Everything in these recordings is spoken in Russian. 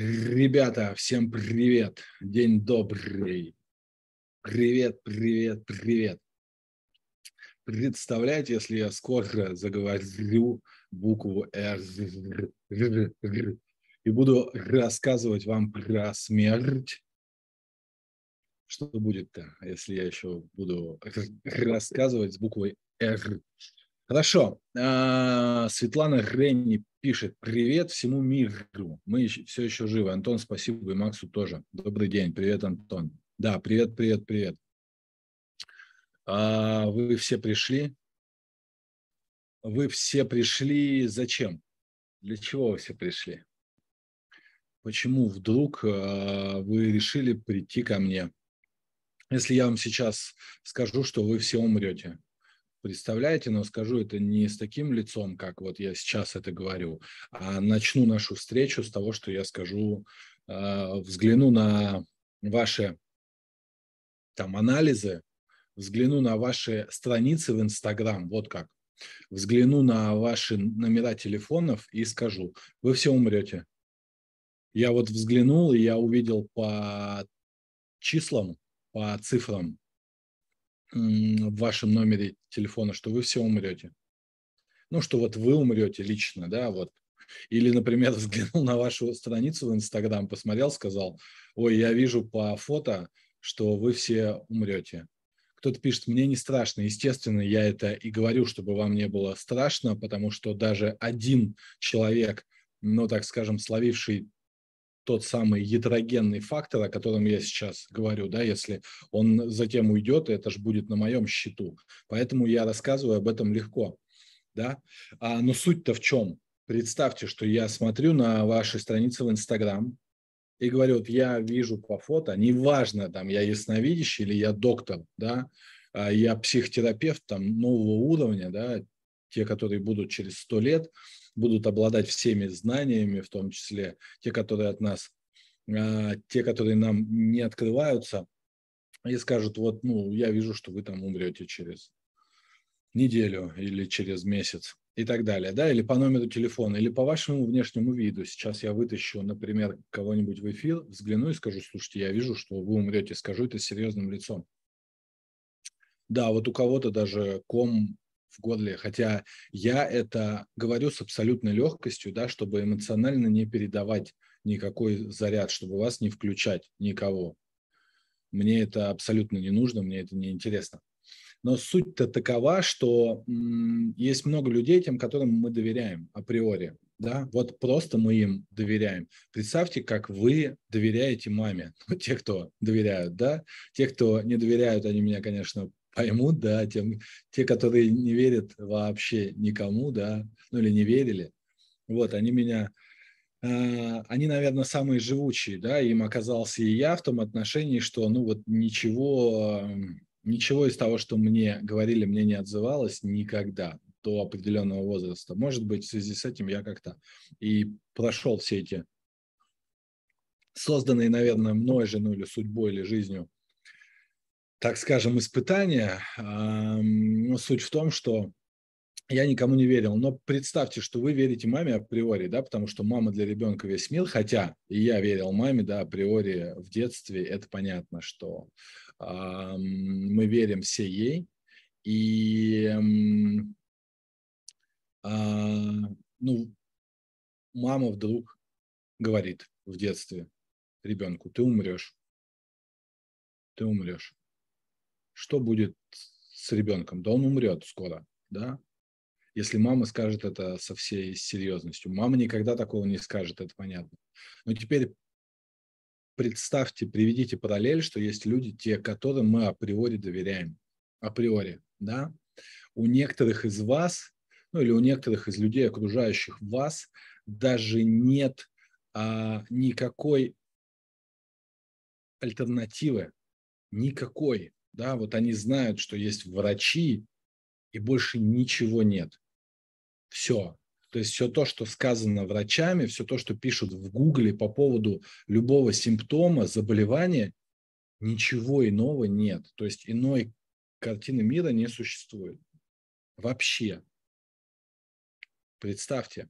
Ребята, всем привет! День добрый! Привет, привет, привет! Представляете, если я скоро заговорю букву «Р» и буду рассказывать вам про смерть, что будет-то, если я еще буду рассказывать с буквой «Р»? Хорошо. А, Светлана Ренни пишет «Привет всему миру, мы все еще живы». Антон, спасибо, и Максу тоже. Добрый день, привет, Антон. Да, привет, привет, привет. А, вы все пришли? Вы все пришли зачем? Для чего вы все пришли? Почему вдруг а, вы решили прийти ко мне? Если я вам сейчас скажу, что вы все умрете – представляете, но скажу это не с таким лицом, как вот я сейчас это говорю, а начну нашу встречу с того, что я скажу, а, взгляну на ваши там анализы, взгляну на ваши страницы в Инстаграм, вот как, взгляну на ваши номера телефонов и скажу, вы все умрете. Я вот взглянул, и я увидел по числам, по цифрам, в вашем номере телефона, что вы все умрете. Ну, что вот вы умрете лично, да, вот. Или, например, взглянул на вашу страницу в Инстаграм, посмотрел, сказал, ой, я вижу по фото, что вы все умрете. Кто-то пишет, мне не страшно. Естественно, я это и говорю, чтобы вам не было страшно, потому что даже один человек, ну, так скажем, словивший тот самый ядрогенный фактор, о котором я сейчас говорю, да, если он затем уйдет, это же будет на моем счету. Поэтому я рассказываю об этом легко, да. А, но суть-то в чем? Представьте, что я смотрю на ваши страницы в Инстаграм и говорю, вот я вижу по фото, неважно, там, я ясновидящий или я доктор, да, а я психотерапевт там нового уровня, да, те, которые будут через сто лет, будут обладать всеми знаниями, в том числе те, которые от нас, а, те, которые нам не открываются, и скажут, вот, ну, я вижу, что вы там умрете через неделю или через месяц и так далее, да, или по номеру телефона, или по вашему внешнему виду. Сейчас я вытащу, например, кого-нибудь в эфир, взгляну и скажу, слушайте, я вижу, что вы умрете, скажу это с серьезным лицом. Да, вот у кого-то даже ком в горле, хотя я это говорю с абсолютной легкостью, да, чтобы эмоционально не передавать никакой заряд, чтобы вас не включать никого. Мне это абсолютно не нужно, мне это не интересно. Но суть-то такова, что м- есть много людей, тем, которым мы доверяем априори. Да? Вот просто мы им доверяем. Представьте, как вы доверяете маме. Ну, те, кто доверяют, да? Те, кто не доверяют, они меня, конечно, поймут, да, тем, те, которые не верят вообще никому, да, ну или не верили, вот, они меня, э, они, наверное, самые живучие, да, им оказался и я в том отношении, что, ну вот ничего, эм, ничего из того, что мне говорили, мне не отзывалось никогда до определенного возраста. Может быть, в связи с этим я как-то и прошел все эти созданные, наверное, мной же, ну или судьбой, или жизнью так скажем, испытание. Ну, суть в том, что я никому не верил. Но представьте, что вы верите маме априори, да, потому что мама для ребенка весь мир, хотя и я верил маме, да, априори в детстве, это понятно, что э, мы верим все ей. И, э, э, ну, мама вдруг говорит в детстве ребенку, ты умрешь, ты умрешь что будет с ребенком? Да он умрет скоро, да? Если мама скажет это со всей серьезностью. Мама никогда такого не скажет, это понятно. Но теперь представьте, приведите параллель, что есть люди, те, которым мы априори доверяем. Априори, да? У некоторых из вас, ну или у некоторых из людей, окружающих вас, даже нет а, никакой альтернативы, никакой да, вот они знают, что есть врачи, и больше ничего нет. Все. То есть все то, что сказано врачами, все то, что пишут в Гугле по поводу любого симптома, заболевания, ничего иного нет. То есть иной картины мира не существует. Вообще. Представьте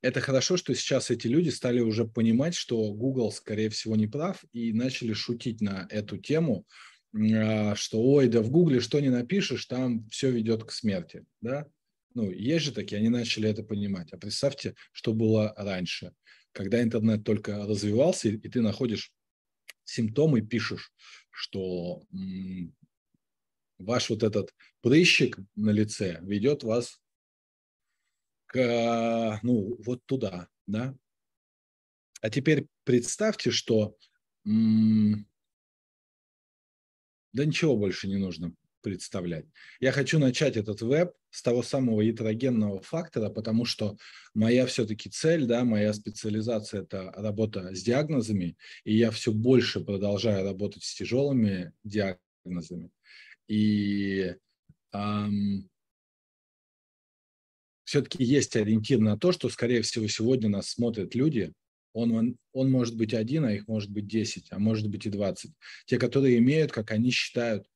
это хорошо, что сейчас эти люди стали уже понимать, что Google, скорее всего, не прав, и начали шутить на эту тему, а, что ой, да в Google что не напишешь, там все ведет к смерти. Да? Ну, есть же такие, они начали это понимать. А представьте, что было раньше, когда интернет только развивался, и ты находишь симптомы, пишешь, что ваш вот этот прыщик на лице ведет вас к, а, ну, вот туда, да. А теперь представьте, что да ничего больше не нужно представлять. Я хочу начать этот веб с того самого гетерогенного фактора, потому что моя все-таки цель, да, моя специализация – это работа с диагнозами, и я все больше продолжаю работать с тяжелыми диагнозами. И эм, все-таки есть ориентир на то, что, скорее всего, сегодня нас смотрят люди, он, он, может быть один, а их может быть 10, а может быть и 20. Те, которые имеют, как они считают,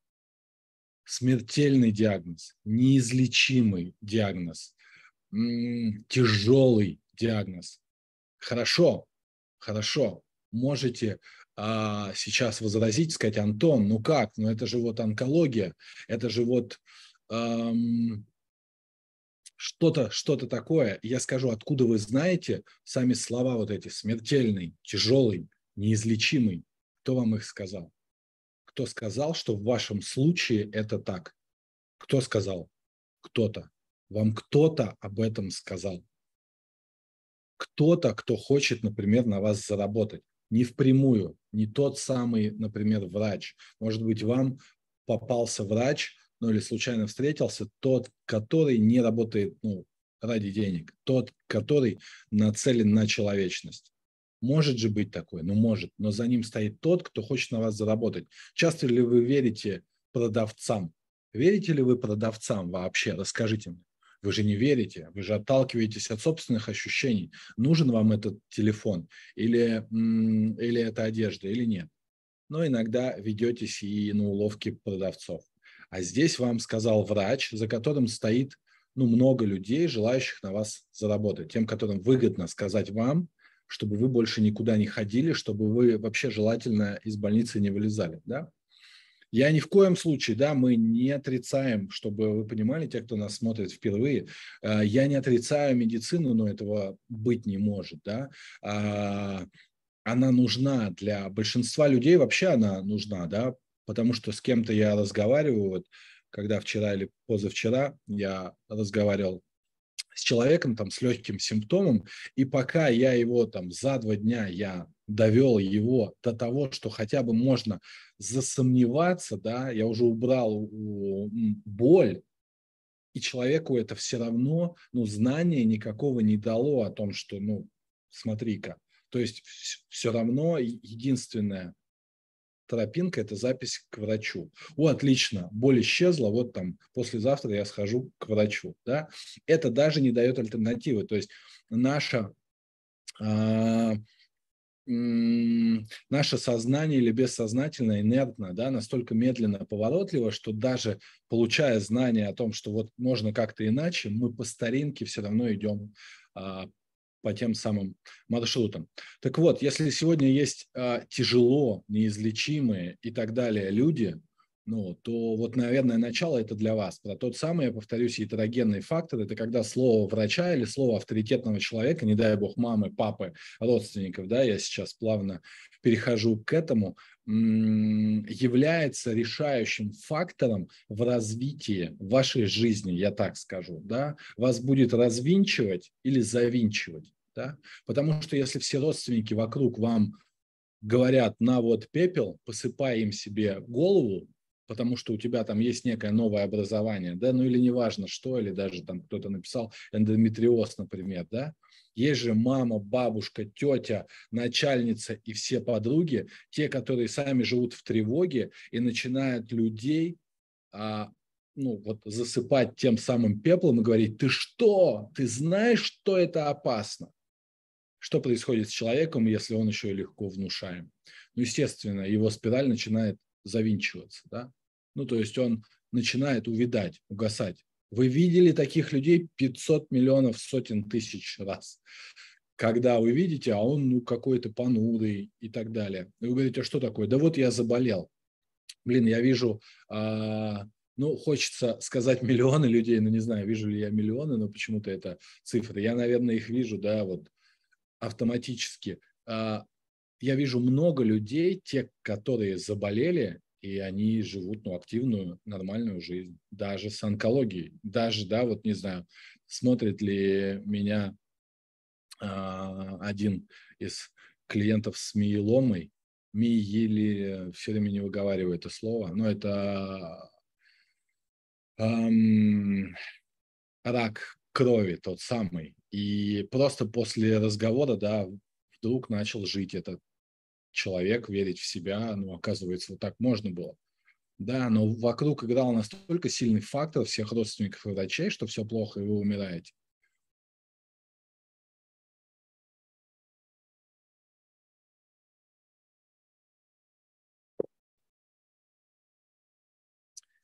смертельный диагноз, неизлечимый диагноз, тяжелый диагноз. Хорошо, хорошо, можете а, сейчас возразить, сказать, Антон, ну как, ну это же вот онкология, это же вот что-то что такое, я скажу, откуда вы знаете сами слова вот эти, смертельный, тяжелый, неизлечимый. Кто вам их сказал? Кто сказал, что в вашем случае это так? Кто сказал? Кто-то. Вам кто-то об этом сказал. Кто-то, кто хочет, например, на вас заработать. Не впрямую, не тот самый, например, врач. Может быть, вам попался врач, ну или случайно встретился, тот, который не работает ну, ради денег, тот, который нацелен на человечность. Может же быть такое, ну может, но за ним стоит тот, кто хочет на вас заработать. Часто ли вы верите продавцам? Верите ли вы продавцам вообще? Расскажите мне. Вы же не верите, вы же отталкиваетесь от собственных ощущений. Нужен вам этот телефон или, или эта одежда, или нет. Но иногда ведетесь и на уловки продавцов. А здесь вам сказал врач, за которым стоит ну, много людей, желающих на вас заработать, тем, которым выгодно сказать вам, чтобы вы больше никуда не ходили, чтобы вы вообще желательно из больницы не вылезали. Да? Я ни в коем случае, да, мы не отрицаем, чтобы вы понимали, те, кто нас смотрит впервые, э, я не отрицаю медицину, но этого быть не может, да. А, она нужна для большинства людей, вообще она нужна, да, потому что с кем-то я разговариваю, вот когда вчера или позавчера я разговаривал с человеком там с легким симптомом, и пока я его там за два дня я довел его до того, что хотя бы можно засомневаться, да, я уже убрал боль, и человеку это все равно, ну, знания никакого не дало о том, что, ну, смотри-ка, то есть все равно единственное – тропинка – это запись к врачу. О, отлично, боль исчезла, вот там послезавтра я схожу к врачу. Да? Это даже не дает альтернативы. То есть наша а, наше сознание или бессознательное инертно, да, настолько медленно поворотливо, что даже получая знание о том, что вот можно как-то иначе, мы по старинке все равно идем а, по тем самым маршрутам. Так вот, если сегодня есть а, тяжело, неизлечимые и так далее люди, ну, то вот, наверное, начало это для вас. Про тот самый, я повторюсь, итерогенный фактор – это когда слово врача или слово авторитетного человека, не дай бог мамы, папы, родственников, да, я сейчас плавно перехожу к этому – является решающим фактором в развитии вашей жизни, я так скажу, да, вас будет развинчивать или завинчивать, да, потому что если все родственники вокруг вам говорят на вот пепел, посыпай им себе голову, потому что у тебя там есть некое новое образование, да, ну или неважно что, или даже там кто-то написал эндометриоз, например, да, есть же мама, бабушка, тетя, начальница и все подруги, те, которые сами живут в тревоге и начинают людей а, ну, вот засыпать тем самым пеплом и говорить, ты что, ты знаешь, что это опасно? Что происходит с человеком, если он еще и легко внушаем? Ну, естественно, его спираль начинает завинчиваться, да? Ну, то есть он начинает увидать, угасать. Вы видели таких людей 500 миллионов сотен тысяч раз. Когда вы видите, а он ну какой-то понудый и так далее. И вы говорите, а что такое? Да вот я заболел. Блин, я вижу, а, ну хочется сказать миллионы людей, но не знаю, вижу ли я миллионы, но почему-то это цифры. Я, наверное, их вижу, да, вот автоматически. А, я вижу много людей, те, которые заболели, и они живут ну, активную, нормальную жизнь, даже с онкологией. Даже, да, вот не знаю, смотрит ли меня э, один из клиентов с миеломой, ми еле э, все время не выговариваю это слово, но это эм, рак крови тот самый. И просто после разговора, да, вдруг начал жить этот человек, верить в себя, ну, оказывается, вот так можно было. Да, но вокруг играл настолько сильный фактор всех родственников и врачей, что все плохо, и вы умираете.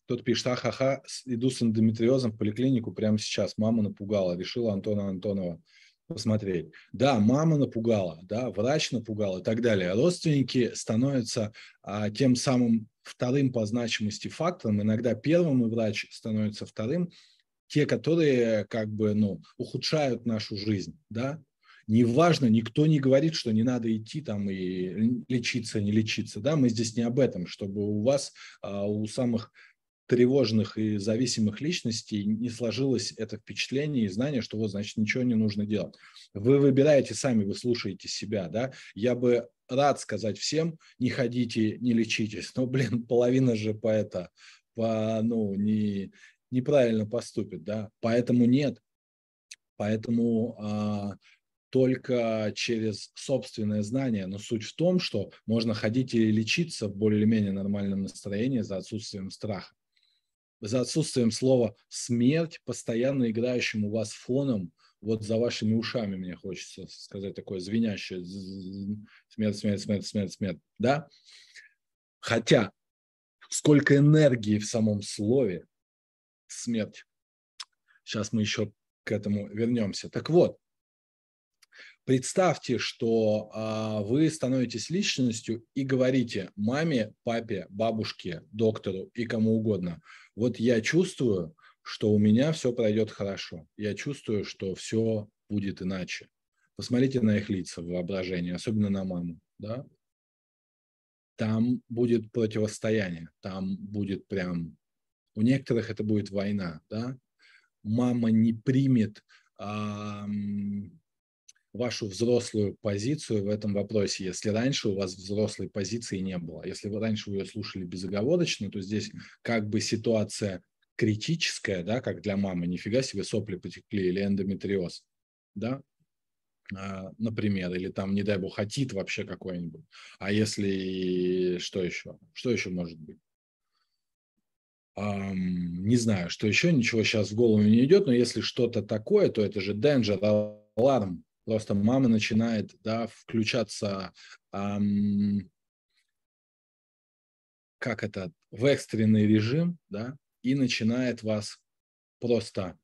Тот пишет, ха-ха, иду с эндометриозом в поликлинику прямо сейчас. Мама напугала, решила Антона Антонова посмотреть. Да, мама напугала, да, врач напугал и так далее. Родственники становятся а, тем самым вторым по значимости фактором. Иногда первым и врач становится вторым. Те, которые как бы, ну, ухудшают нашу жизнь, да. Неважно, никто не говорит, что не надо идти там и лечиться, не лечиться, да. Мы здесь не об этом, чтобы у вас, а, у самых тревожных и зависимых личностей не сложилось это впечатление и знание, что вот, значит, ничего не нужно делать. Вы выбираете сами, вы слушаете себя, да. Я бы рад сказать всем, не ходите, не лечитесь, но, блин, половина же по это, по, ну, не, неправильно поступит, да. Поэтому нет. Поэтому а, только через собственное знание. Но суть в том, что можно ходить и лечиться в более-менее нормальном настроении за отсутствием страха за отсутствием слова «смерть», постоянно играющим у вас фоном, вот за вашими ушами, мне хочется сказать такое звенящее «смерть, смерть, смерть, смерть, смерть», да? Хотя сколько энергии в самом слове «смерть». Сейчас мы еще к этому вернемся. Так вот, Представьте, что а, вы становитесь личностью и говорите маме, папе, бабушке, доктору и кому угодно. Вот я чувствую, что у меня все пройдет хорошо. Я чувствую, что все будет иначе. Посмотрите на их лица в воображении, особенно на маму. Да? Там будет противостояние, там будет прям... У некоторых это будет война. Да? Мама не примет... А, вашу взрослую позицию в этом вопросе, если раньше у вас взрослой позиции не было. Если вы раньше ее слушали безоговорочно, то здесь как бы ситуация критическая, да, как для мамы, нифига себе сопли потекли, или эндометриоз, да, а, например, или там, не дай бог, отит вообще какой-нибудь. А если что еще? Что еще может быть? Um, не знаю, что еще, ничего сейчас в голову не идет, но если что-то такое, то это же danger alarm, просто мама начинает да, включаться, эм, как это, в экстренный режим, да, и начинает вас просто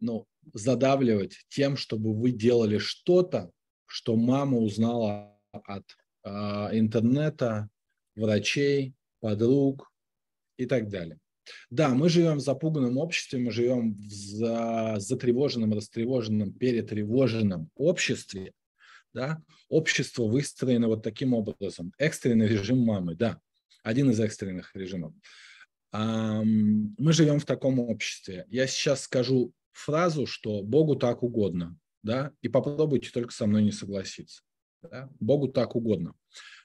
ну, задавливать тем, чтобы вы делали что-то, что мама узнала от э, интернета, врачей, подруг и так далее. Да, мы живем в запуганном обществе, мы живем в за, затревоженном, растревоженном, перетревоженном обществе. Да? Общество выстроено вот таким образом. Экстренный режим мамы, да, один из экстренных режимов. Мы живем в таком обществе. Я сейчас скажу фразу, что Богу так угодно, да, и попробуйте только со мной не согласиться. Да? Богу так угодно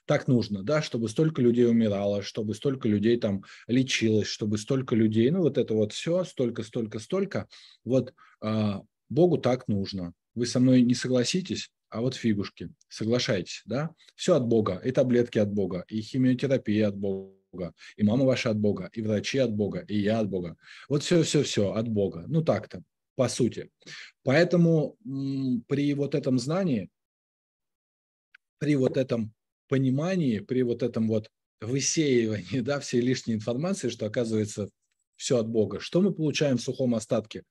так нужно, да, чтобы столько людей умирало, чтобы столько людей там лечилось, чтобы столько людей, ну вот это вот все, столько, столько, столько, вот а, Богу так нужно. Вы со мной не согласитесь, а вот фигушки, соглашайтесь, да, все от Бога, и таблетки от Бога, и химиотерапия от Бога, Бога, и мама ваша от Бога, и врачи от Бога, и я от Бога. Вот все-все-все от Бога. Ну так-то, по сути. Поэтому при вот этом знании, при вот этом понимании, при вот этом вот высеивании да, всей лишней информации, что оказывается все от Бога. Что мы получаем в сухом остатке?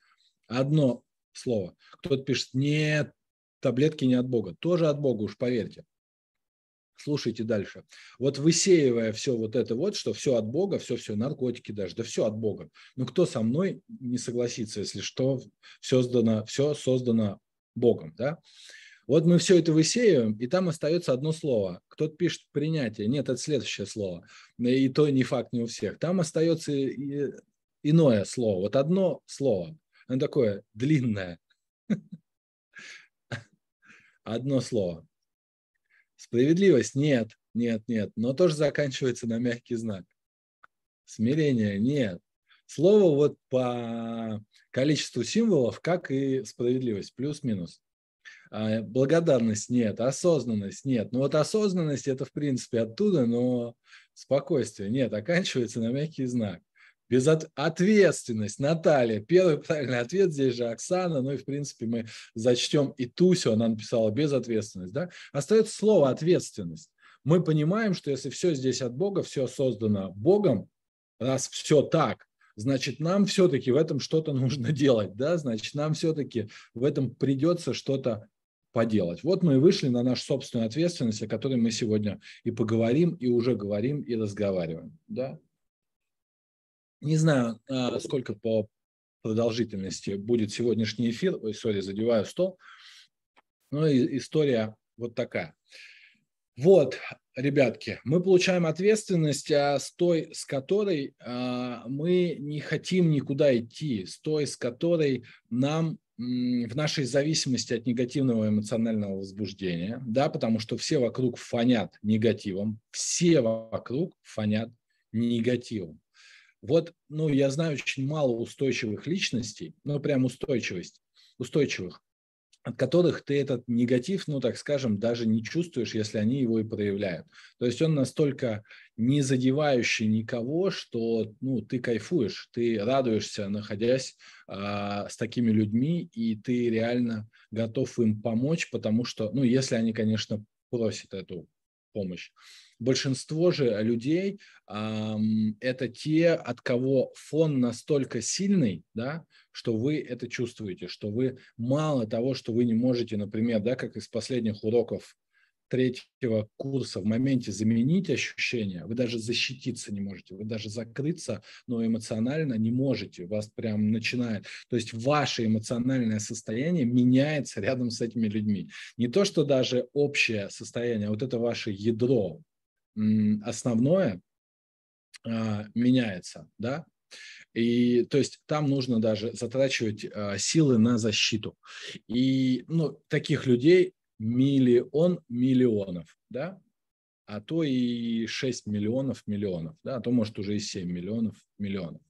Одно слово. Кто-то пишет, нет, таблетки не от Бога. Тоже от Бога, уж поверьте. Слушайте дальше. Вот высеивая все вот это вот, что все от Бога, все-все, наркотики даже, да все от Бога. Ну кто со мной не согласится, если что, все создано, все создано Богом, да? Вот мы все это высеиваем, и там остается одно слово. Кто-то пишет принятие. Нет, это следующее слово. И то не факт не у всех. Там остается иное слово. Вот одно слово. Оно такое длинное. Одно слово. Справедливость? Нет, нет, нет. Но тоже заканчивается на мягкий знак. Смирение? Нет. Слово вот по количеству символов, как и справедливость, плюс-минус. А, благодарность нет, осознанность нет. Ну вот осознанность это в принципе оттуда, но спокойствие нет, оканчивается на мягкий знак. Без от... ответственность, Наталья. Первый правильный ответ здесь же Оксана. Ну и, в принципе, мы зачтем и Тусю, она написала безответственность. Да? Остается слово ответственность. Мы понимаем, что если все здесь от Бога, все создано Богом, раз все так, значит, нам все-таки в этом что-то нужно делать, да, значит, нам все-таки в этом придется что-то поделать. Вот мы и вышли на нашу собственную ответственность, о которой мы сегодня и поговорим, и уже говорим, и разговариваем. Да? Не знаю, а, сколько по продолжительности будет сегодняшний эфир. Ой, сори, задеваю стол. Но ну история вот такая. Вот, ребятки, мы получаем ответственность а, с той, с которой а, мы не хотим никуда идти, с той, с которой нам в нашей зависимости от негативного эмоционального возбуждения, да, потому что все вокруг фонят негативом, все вокруг фонят негативом. Вот, ну, я знаю очень мало устойчивых личностей, ну, прям устойчивость, устойчивых, от которых ты этот негатив, ну так скажем, даже не чувствуешь, если они его и проявляют. То есть он настолько не задевающий никого, что ну, ты кайфуешь, ты радуешься, находясь э, с такими людьми, и ты реально готов им помочь, потому что, ну если они, конечно, просят эту помощь. Большинство же людей это те, от кого фон настолько сильный, да, что вы это чувствуете, что вы мало того, что вы не можете, например, да, как из последних уроков третьего курса в моменте заменить ощущения, вы даже защититься не можете, вы даже закрыться, но эмоционально не можете, вас прям начинает. То есть ваше эмоциональное состояние меняется рядом с этими людьми. Не то, что даже общее состояние, а вот это ваше ядро, основное а, меняется, да, и то есть там нужно даже затрачивать а, силы на защиту. И ну, таких людей миллион миллионов, да, а то и 6 миллионов миллионов, да, а то может уже и 7 миллионов миллионов.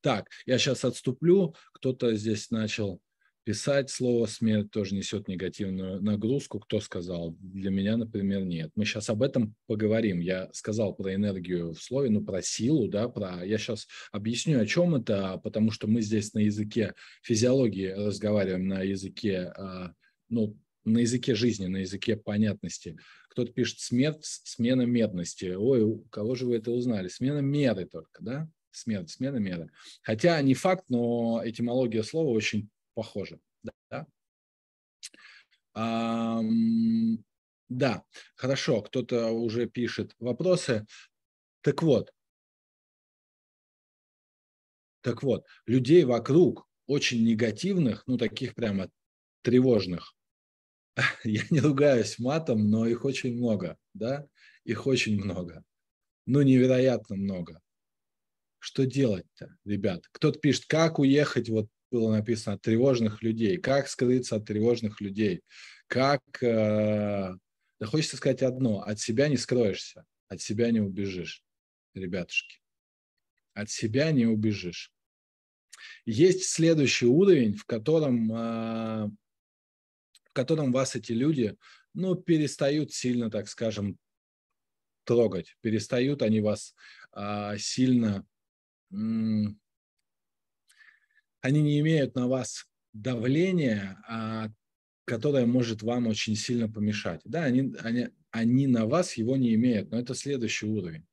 Так, я сейчас отступлю, кто-то здесь начал Писать слово «смерть» тоже несет негативную нагрузку. Кто сказал? Для меня, например, нет. Мы сейчас об этом поговорим. Я сказал про энергию в слове, ну, про силу, да, про... Я сейчас объясню, о чем это, потому что мы здесь на языке физиологии разговариваем, на языке, а, ну, на языке жизни, на языке понятности. Кто-то пишет «смерть», «смена медности». Ой, у кого же вы это узнали? Смена меры только, да? смерть, смена меры. Хотя не факт, но этимология слова очень похоже. Да? А, да, хорошо, кто-то уже пишет вопросы. Так вот, так вот, людей вокруг очень негативных, ну таких прямо тревожных, я не ругаюсь матом, но их очень много, да, их очень много, ну невероятно много. Что делать-то, ребят? Кто-то пишет, как уехать вот было написано от тревожных людей. Как скрыться от тревожных людей? Как... Э, да хочется сказать одно. От себя не скроешься, от себя не убежишь, ребятушки. От себя не убежишь. Есть следующий уровень, в котором, э, в котором вас эти люди ну, перестают сильно, так скажем, трогать. Перестают они вас э, сильно они не имеют на вас давления, а которое может вам очень сильно помешать. Да, они, они, они на вас его не имеют, но это следующий уровень.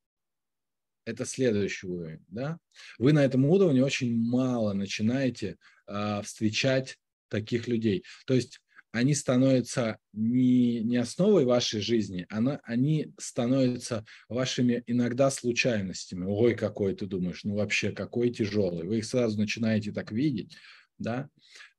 Это следующий уровень, да. Вы на этом уровне очень мало начинаете а, встречать таких людей. То есть они становятся не, не основой вашей жизни, она, они становятся вашими иногда случайностями. Ой, какой ты думаешь, ну вообще какой тяжелый. Вы их сразу начинаете так видеть, да.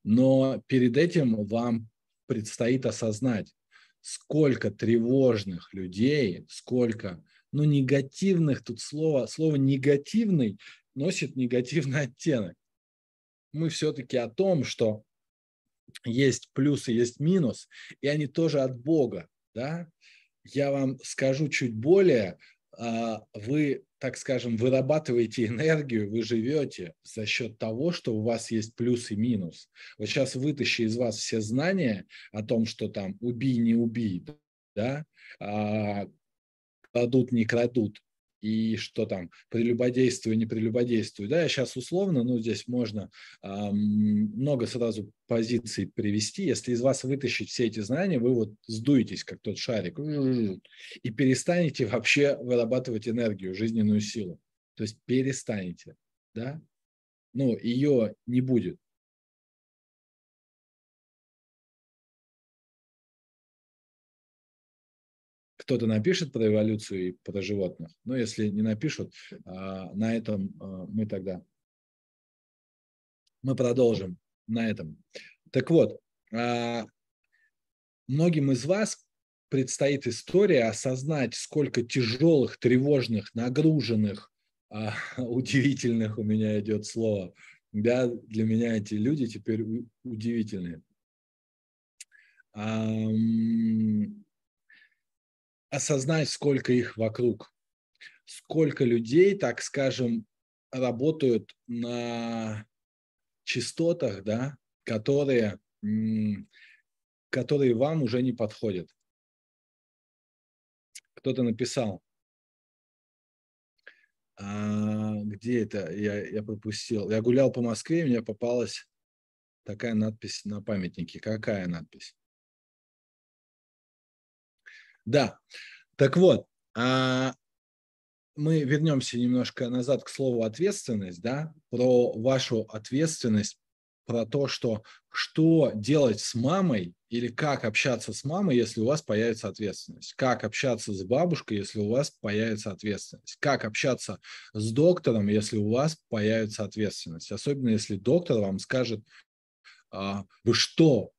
Но перед этим вам предстоит осознать, сколько тревожных людей, сколько, ну, негативных, тут слово, слово негативный носит негативный оттенок. Мы все-таки о том, что есть плюсы, есть минус, и они тоже от Бога. Да? Я вам скажу чуть более, а, вы, так скажем, вырабатываете энергию, вы живете за счет того, что у вас есть плюс и минус. Вот сейчас вытащи из вас все знания о том, что там убий, не убий, да, а, крадут, не крадут, и что там, прелюбодействую, не прелюбодействую. Да, я сейчас условно, ну, здесь можно эм, много сразу позиций привести. Если из вас вытащить все эти знания, вы вот сдуетесь, как тот шарик, и перестанете вообще вырабатывать энергию, жизненную силу. То есть перестанете, да? Ну, ее не будет. кто-то напишет про эволюцию и про животных. Но ну, если не напишут, а, на этом а, мы тогда мы продолжим на этом. Так вот, а, многим из вас предстоит история осознать, сколько тяжелых, тревожных, нагруженных, удивительных у меня идет слово. Да, для меня эти люди теперь удивительные осознать, сколько их вокруг, сколько людей, так скажем, работают на частотах, да, которые, которые вам уже не подходят. Кто-то написал, а, где это? Я, я пропустил. Я гулял по Москве, и мне попалась такая надпись на памятнике. Какая надпись? Да. Так вот, а мы вернемся немножко назад к слову ответственность, да, про вашу ответственность, про то, что что делать с мамой или как общаться с мамой, если у вас появится ответственность, как общаться с бабушкой, если у вас появится ответственность, как общаться с доктором, если у вас появится ответственность, особенно если доктор вам скажет, «А, вы что,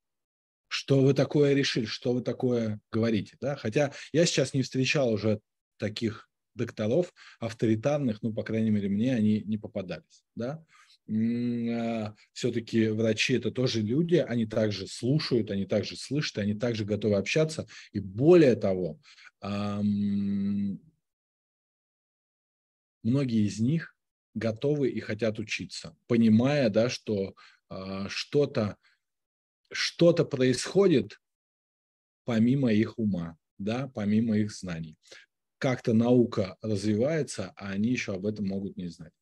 что вы такое решили, что вы такое говорите. Да? Хотя я сейчас не встречал уже таких докторов авторитарных, ну, по крайней мере, мне они не попадались. Да? А, Все-таки врачи – это тоже люди, они также слушают, они также слышат, они также готовы общаться. И более того, многие из них готовы и хотят учиться, понимая, да, что а, что-то что-то происходит помимо их ума, да, помимо их знаний. Как-то наука развивается, а они еще об этом могут не знать.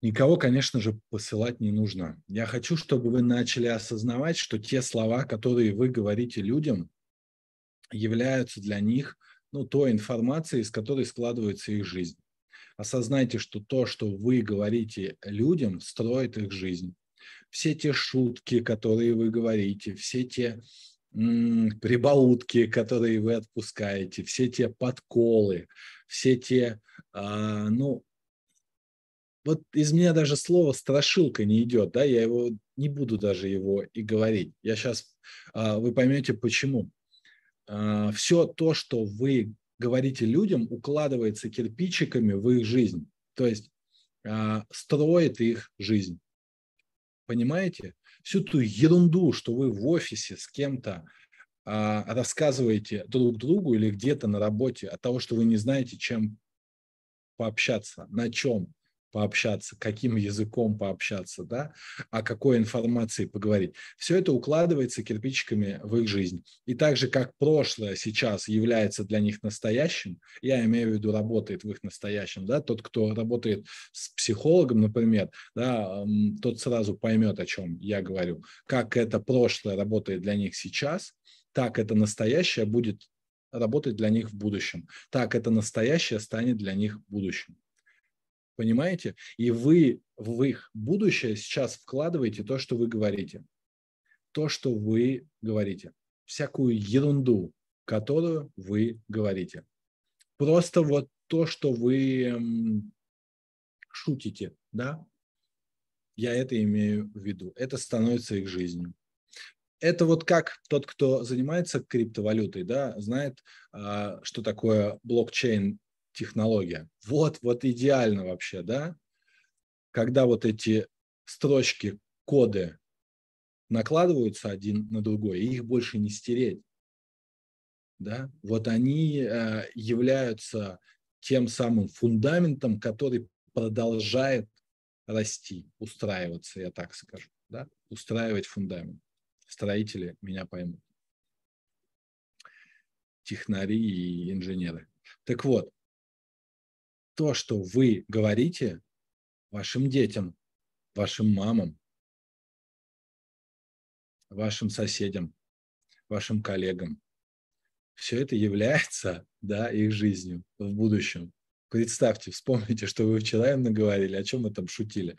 Никого, конечно же, посылать не нужно. Я хочу, чтобы вы начали осознавать, что те слова, которые вы говорите людям, являются для них ну, той информацией, из которой складывается их жизнь. Осознайте, что то, что вы говорите людям, строит их жизнь все те шутки, которые вы говорите, все те прибаутки, которые вы отпускаете, все те подколы, все те, а, ну, вот из меня даже слово страшилка не идет, да, я его не буду даже его и говорить. Я сейчас, а, вы поймете почему. А, все то, что вы говорите людям, укладывается кирпичиками в их жизнь, то есть а, строит их жизнь. Понимаете? Всю ту ерунду, что вы в офисе с кем-то а, рассказываете друг другу или где-то на работе от того, что вы не знаете, чем пообщаться, на чем, пообщаться, каким языком пообщаться, да, о какой информации поговорить. Все это укладывается кирпичиками в их жизнь. И так же, как прошлое сейчас является для них настоящим, я имею в виду, работает в их настоящем, да, тот, кто работает с психологом, например, да, тот сразу поймет, о чем я говорю. Как это прошлое работает для них сейчас, так это настоящее будет работать для них в будущем. Так это настоящее станет для них будущим. Понимаете? И вы в их будущее сейчас вкладываете то, что вы говорите. То, что вы говорите. Всякую ерунду, которую вы говорите. Просто вот то, что вы шутите, да? Я это имею в виду. Это становится их жизнью. Это вот как тот, кто занимается криптовалютой, да, знает, а, что такое блокчейн технология. Вот, вот идеально вообще, да? Когда вот эти строчки, коды накладываются один на другой, и их больше не стереть. Да? Вот они э, являются тем самым фундаментом, который продолжает расти, устраиваться, я так скажу. Да? Устраивать фундамент. Строители меня поймут. Технари и инженеры. Так вот, то, что вы говорите вашим детям, вашим мамам, вашим соседям, вашим коллегам. Все это является да, их жизнью в будущем. Представьте, вспомните, что вы вчера им наговорили, о чем мы там шутили.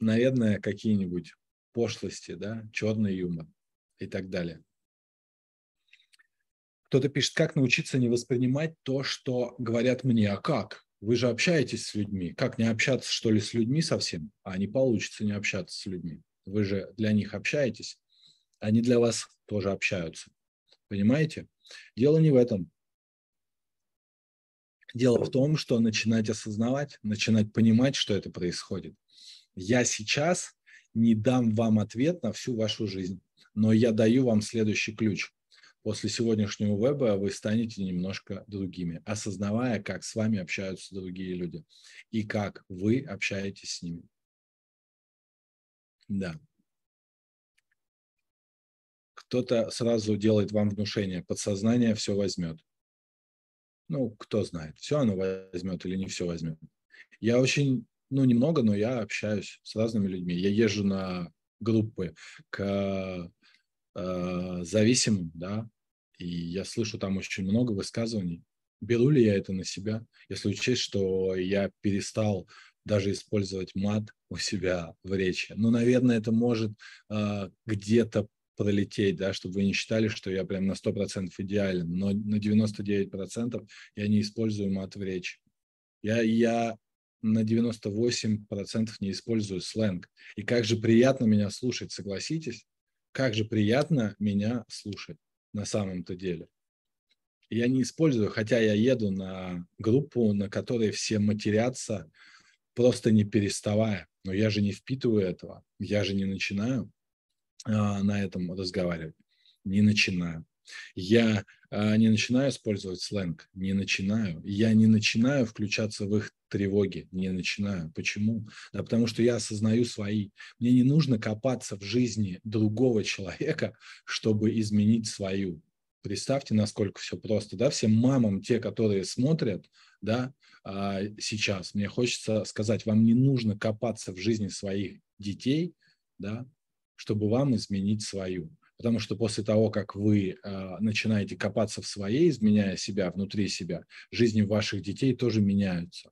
Наверное, какие-нибудь пошлости, да, черный юмор и так далее. Кто-то пишет, как научиться не воспринимать то, что говорят мне, а как? Вы же общаетесь с людьми. Как не общаться, что ли, с людьми совсем? А не получится не общаться с людьми. Вы же для них общаетесь. Они для вас тоже общаются. Понимаете? Дело не в этом. Дело в том, что начинать осознавать, начинать понимать, что это происходит. Я сейчас не дам вам ответ на всю вашу жизнь, но я даю вам следующий ключ после сегодняшнего веба вы станете немножко другими, осознавая, как с вами общаются другие люди и как вы общаетесь с ними. Да. Кто-то сразу делает вам внушение, подсознание все возьмет. Ну, кто знает, все оно возьмет или не все возьмет. Я очень, ну, немного, но я общаюсь с разными людьми. Я езжу на группы к Э, зависимым, да, и я слышу там очень много высказываний. Беру ли я это на себя, если учесть, что я перестал даже использовать мат у себя в речи. Ну, наверное, это может э, где-то пролететь, да, чтобы вы не считали, что я прям на 100% идеален, но на 99% я не использую мат в речи. Я, я на 98% не использую сленг. И как же приятно меня слушать, согласитесь? как же приятно меня слушать на самом-то деле. Я не использую, хотя я еду на группу, на которой все матерятся, просто не переставая. Но я же не впитываю этого, я же не начинаю э, на этом разговаривать. Не начинаю. Я а, не начинаю использовать сленг, не начинаю. Я не начинаю включаться в их тревоги, не начинаю. Почему? Да потому что я осознаю свои. Мне не нужно копаться в жизни другого человека, чтобы изменить свою. Представьте, насколько все просто, да, всем мамам, те, которые смотрят, да, а, сейчас, мне хочется сказать, вам не нужно копаться в жизни своих детей, да, чтобы вам изменить свою потому что после того, как вы а, начинаете копаться в своей, изменяя себя внутри себя, жизни ваших детей тоже меняются.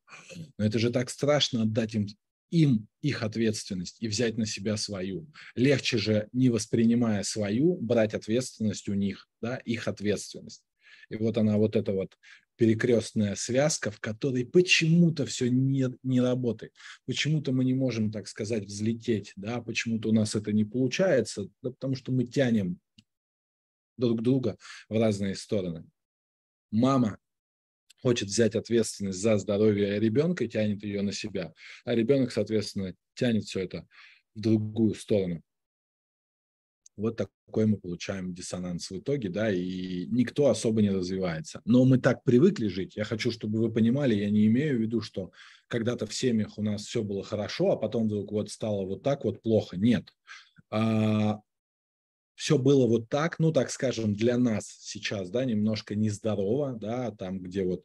Но это же так страшно отдать им им их ответственность и взять на себя свою. Легче же, не воспринимая свою, брать ответственность у них, да, их ответственность. И вот она вот эта вот перекрестная связка, в которой почему-то все не, не работает. Почему-то мы не можем, так сказать, взлететь, да, почему-то у нас это не получается, да, потому что мы тянем друг друга в разные стороны. Мама хочет взять ответственность за здоровье ребенка, и тянет ее на себя, а ребенок, соответственно, тянет все это в другую сторону. Вот такой мы получаем диссонанс в итоге, да, и никто особо не развивается. Но мы так привыкли жить. Я хочу, чтобы вы понимали, я не имею в виду, что когда-то в семьях у нас все было хорошо, а потом вдруг вот стало вот так вот плохо. Нет. А, все было вот так, ну, так скажем, для нас сейчас, да, немножко нездорово, да, там, где вот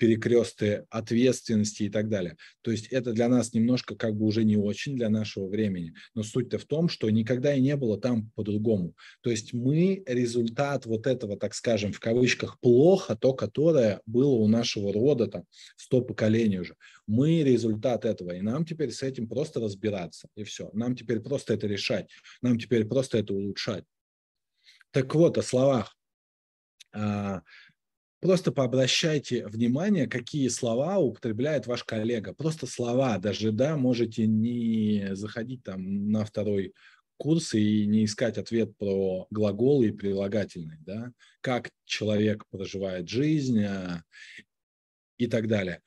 перекресты ответственности и так далее. То есть это для нас немножко как бы уже не очень для нашего времени. Но суть-то в том, что никогда и не было там по-другому. То есть мы результат вот этого, так скажем, в кавычках, плохо, то, которое было у нашего рода там сто поколений уже. Мы результат этого, и нам теперь с этим просто разбираться, и все. Нам теперь просто это решать, нам теперь просто это улучшать. Так вот, о словах а, Просто пообращайте внимание, какие слова употребляет ваш коллега. Просто слова даже, да, можете не заходить там на второй курс и не искать ответ про глаголы и прилагательные, да, как человек проживает жизнь а, и так далее.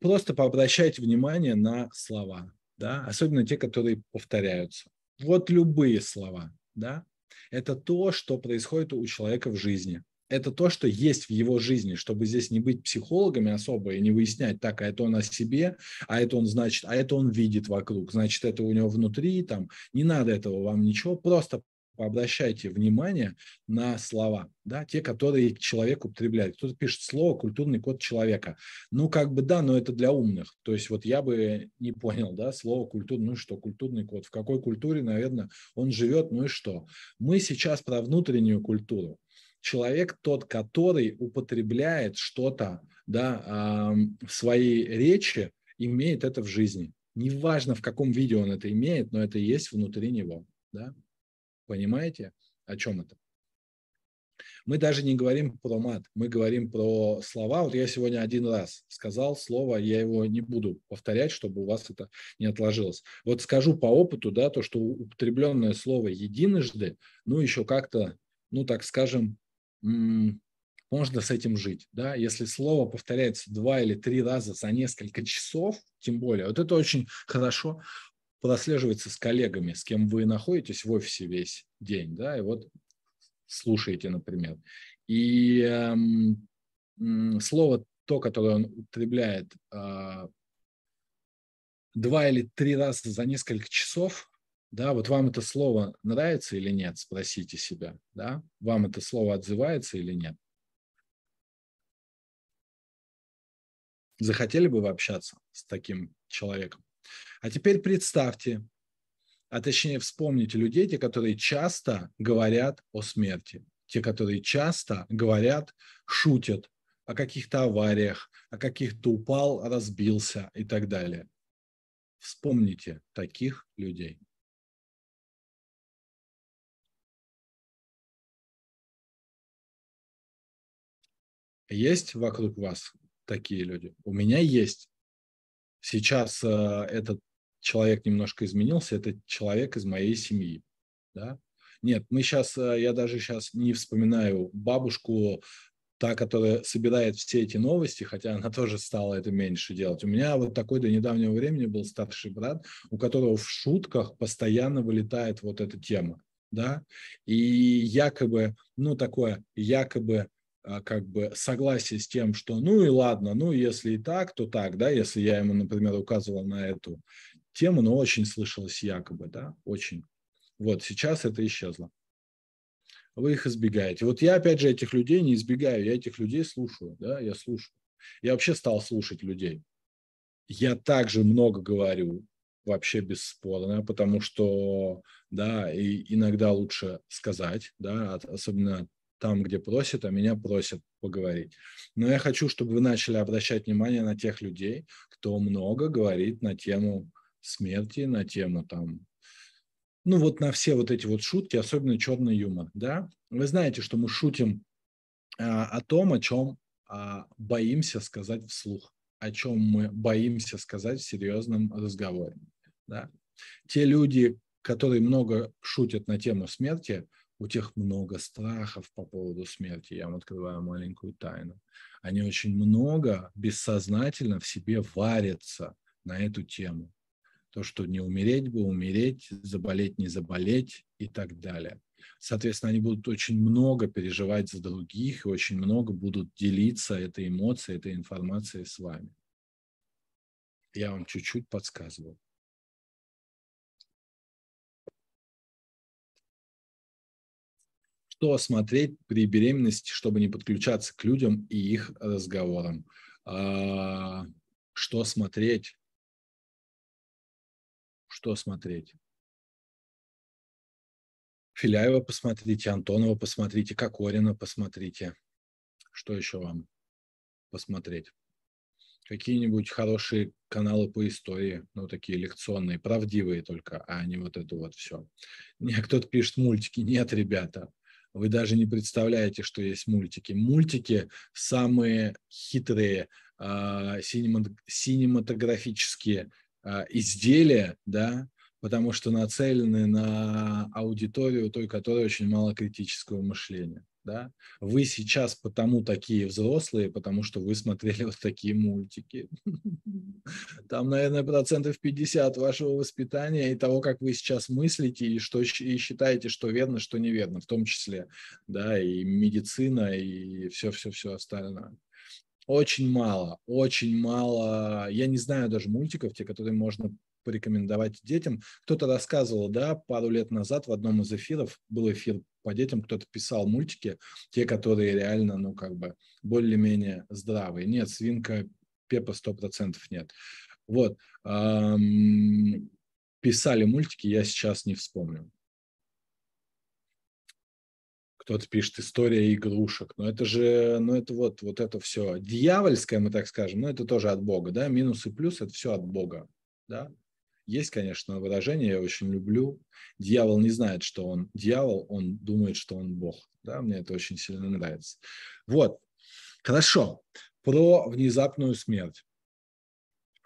Просто пообращайте внимание на слова, да, особенно те, которые повторяются. Вот любые слова, да, это то, что происходит у человека в жизни – это то, что есть в его жизни, чтобы здесь не быть психологами особо и не выяснять, так, а это он о себе, а это он, значит, а это он видит вокруг, значит, это у него внутри, там, не надо этого вам ничего, просто обращайте внимание на слова, да, те, которые человек употребляет. Кто-то пишет слово «культурный код человека». Ну, как бы да, но это для умных. То есть вот я бы не понял, да, слово «культурный», ну что, культурный код, в какой культуре, наверное, он живет, ну и что. Мы сейчас про внутреннюю культуру человек тот, который употребляет что-то да, э, в своей речи, имеет это в жизни. Неважно, в каком виде он это имеет, но это есть внутри него. Да? Понимаете, о чем это? Мы даже не говорим про мат, мы говорим про слова. Вот я сегодня один раз сказал слово, я его не буду повторять, чтобы у вас это не отложилось. Вот скажу по опыту, да, то, что употребленное слово единожды, ну, еще как-то, ну, так скажем, можно с этим жить. Да? Если слово повторяется два или три раза за несколько часов, тем более, вот это очень хорошо прослеживается с коллегами, с кем вы находитесь в офисе весь день, да, и вот слушаете, например. И э, слово то, которое он употребляет э, два или три раза за несколько часов, да, вот вам это слово нравится или нет, спросите себя. Да? Вам это слово отзывается или нет? Захотели бы вы общаться с таким человеком? А теперь представьте, а точнее вспомните людей, те, которые часто говорят о смерти, те, которые часто говорят, шутят о каких-то авариях, о каких-то упал, разбился и так далее. Вспомните таких людей. Есть вокруг вас такие люди? У меня есть. Сейчас э, этот человек немножко изменился, это человек из моей семьи. Да? Нет, мы сейчас, э, я даже сейчас не вспоминаю бабушку, та, которая собирает все эти новости, хотя она тоже стала это меньше делать. У меня вот такой до недавнего времени был старший брат, у которого в шутках постоянно вылетает вот эта тема, да, и якобы, ну, такое, якобы а, как бы согласие с тем, что ну и ладно, ну если и так, то так, да, если я ему, например, указывал на эту тему, но очень слышалось якобы, да, очень. Вот сейчас это исчезло. Вы их избегаете. Вот я, опять же, этих людей не избегаю, я этих людей слушаю, да, я слушаю. Я вообще стал слушать людей. Я также много говорю, вообще бесспорно, потому что, да, и иногда лучше сказать, да, особенно там, где просят, а меня просят поговорить. Но я хочу, чтобы вы начали обращать внимание на тех людей, кто много говорит на тему смерти, на тему там, ну вот на все вот эти вот шутки, особенно черный юмор, да. Вы знаете, что мы шутим а, о том, о чем а, боимся сказать вслух, о чем мы боимся сказать в серьезном разговоре, да. Те люди, которые много шутят на тему смерти, у тех много страхов по поводу смерти, я вам открываю маленькую тайну. Они очень много бессознательно в себе варятся на эту тему. То, что не умереть бы, умереть, заболеть, не заболеть и так далее. Соответственно, они будут очень много переживать за других и очень много будут делиться этой эмоцией, этой информацией с вами. Я вам чуть-чуть подсказывал. что смотреть при беременности, чтобы не подключаться к людям и их разговорам. А, что смотреть? Что смотреть? Филяева посмотрите, Антонова посмотрите, Кокорина посмотрите. Что еще вам посмотреть? Какие-нибудь хорошие каналы по истории, ну, такие лекционные, правдивые только, а не вот это вот все. Мне кто-то пишет мультики. Нет, ребята, вы даже не представляете, что есть мультики. Мультики самые хитрые а, синематографические а, изделия, да, потому что нацелены на аудиторию той, которая очень мало критического мышления да? Вы сейчас потому такие взрослые, потому что вы смотрели вот такие мультики. Там, наверное, процентов 50 вашего воспитания и того, как вы сейчас мыслите и, что, и считаете, что верно, что неверно, в том числе, да, и медицина, и все-все-все остальное. Очень мало, очень мало, я не знаю даже мультиков, те, которые можно порекомендовать детям. Кто-то рассказывал, да, пару лет назад в одном из эфиров, был эфир по детям, кто-то писал мультики, те, которые реально, ну, как бы более-менее здравые. Нет, свинка Пепа 100% нет. Вот. Эм, писали мультики, я сейчас не вспомню. Кто-то пишет «История игрушек». Но это же, ну это вот, вот это все дьявольское, мы так скажем, но ну, это тоже от Бога, да, минус и плюс – это все от Бога, да. Есть, конечно, выражение, я очень люблю. Дьявол не знает, что он дьявол, он думает, что он Бог. Да, мне это очень сильно нравится. Вот, хорошо. Про внезапную смерть.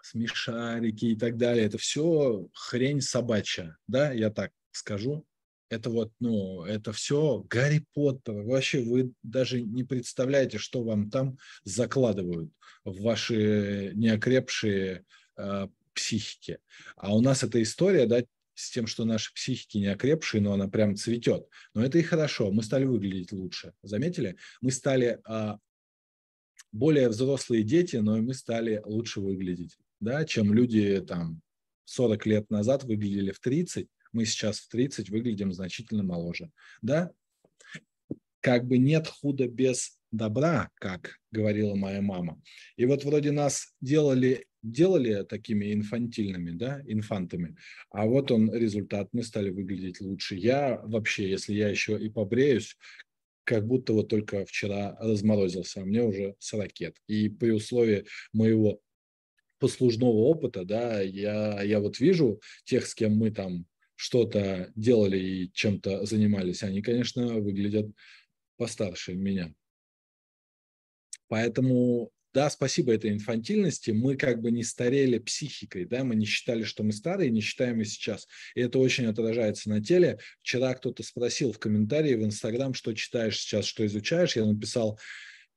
Смешарики и так далее. Это все хрень собачья, да, я так скажу. Это вот, ну, это все Гарри Поттер. Вообще вы даже не представляете, что вам там закладывают в ваши неокрепшие э, психике. А у нас эта история, да, с тем, что наши психики не окрепшие, но она прям цветет. Но это и хорошо, мы стали выглядеть лучше. Заметили? Мы стали а, более взрослые дети, но и мы стали лучше выглядеть, да, чем люди там 40 лет назад выглядели в 30, мы сейчас в 30 выглядим значительно моложе, да. Как бы нет худа без добра, как говорила моя мама. И вот вроде нас делали делали такими инфантильными, да, инфантами, а вот он результат, мы стали выглядеть лучше. Я вообще, если я еще и побреюсь, как будто вот только вчера разморозился, а мне уже 40 лет. И при условии моего послужного опыта, да, я, я вот вижу тех, с кем мы там что-то делали и чем-то занимались, они, конечно, выглядят постарше меня. Поэтому да, спасибо этой инфантильности, мы как бы не старели психикой, да, мы не считали, что мы старые, не считаем и сейчас. И это очень отражается на теле. Вчера кто-то спросил в комментарии в Инстаграм, что читаешь сейчас, что изучаешь. Я написал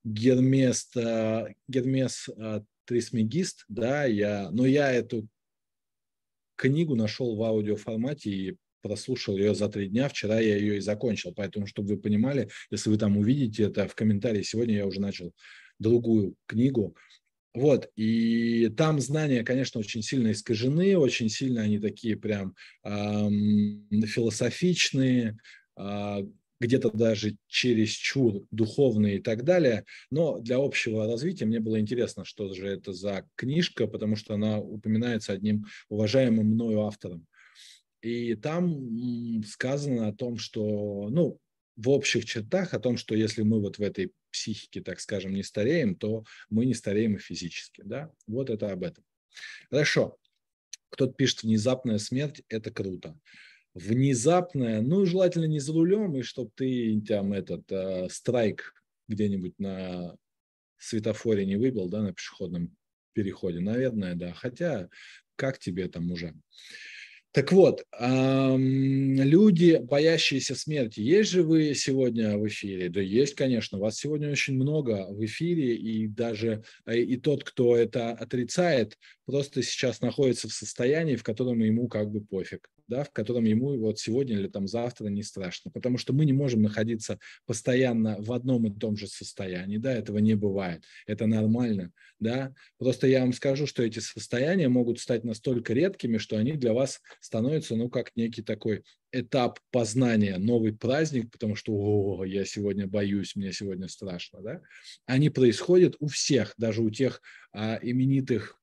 Гермес, э, Гермес э, Трисмегист, да, я, но я эту книгу нашел в аудиоформате и прослушал ее за три дня. Вчера я ее и закончил. Поэтому, чтобы вы понимали, если вы там увидите это в комментарии, сегодня я уже начал другую книгу. Вот, и там знания, конечно, очень сильно искажены, очень сильно они такие прям эм, философичные, э, где-то даже через чур духовные и так далее. Но для общего развития мне было интересно, что же это за книжка, потому что она упоминается одним уважаемым мною автором. И там сказано о том, что, ну, в общих чертах о том, что если мы вот в этой психики, так скажем, не стареем, то мы не стареем и физически. Да? Вот это об этом. Хорошо. Кто-то пишет, внезапная смерть – это круто. Внезапная, ну, желательно не за рулем, и чтобы ты там этот э, страйк где-нибудь на светофоре не выбил, да, на пешеходном переходе. Наверное, да. Хотя, как тебе там уже? Так вот, люди, боящиеся смерти, есть же вы сегодня в эфире? Да есть, конечно, вас сегодня очень много в эфире, и даже э, и тот, кто это отрицает, просто сейчас находится в состоянии, в котором ему как бы пофиг да, в котором ему вот сегодня или там завтра не страшно, потому что мы не можем находиться постоянно в одном и том же состоянии, да, этого не бывает, это нормально, да, просто я вам скажу, что эти состояния могут стать настолько редкими, что они для вас становятся, ну, как некий такой этап познания, новый праздник, потому что, о, я сегодня боюсь, мне сегодня страшно, да, они происходят у всех, даже у тех а, именитых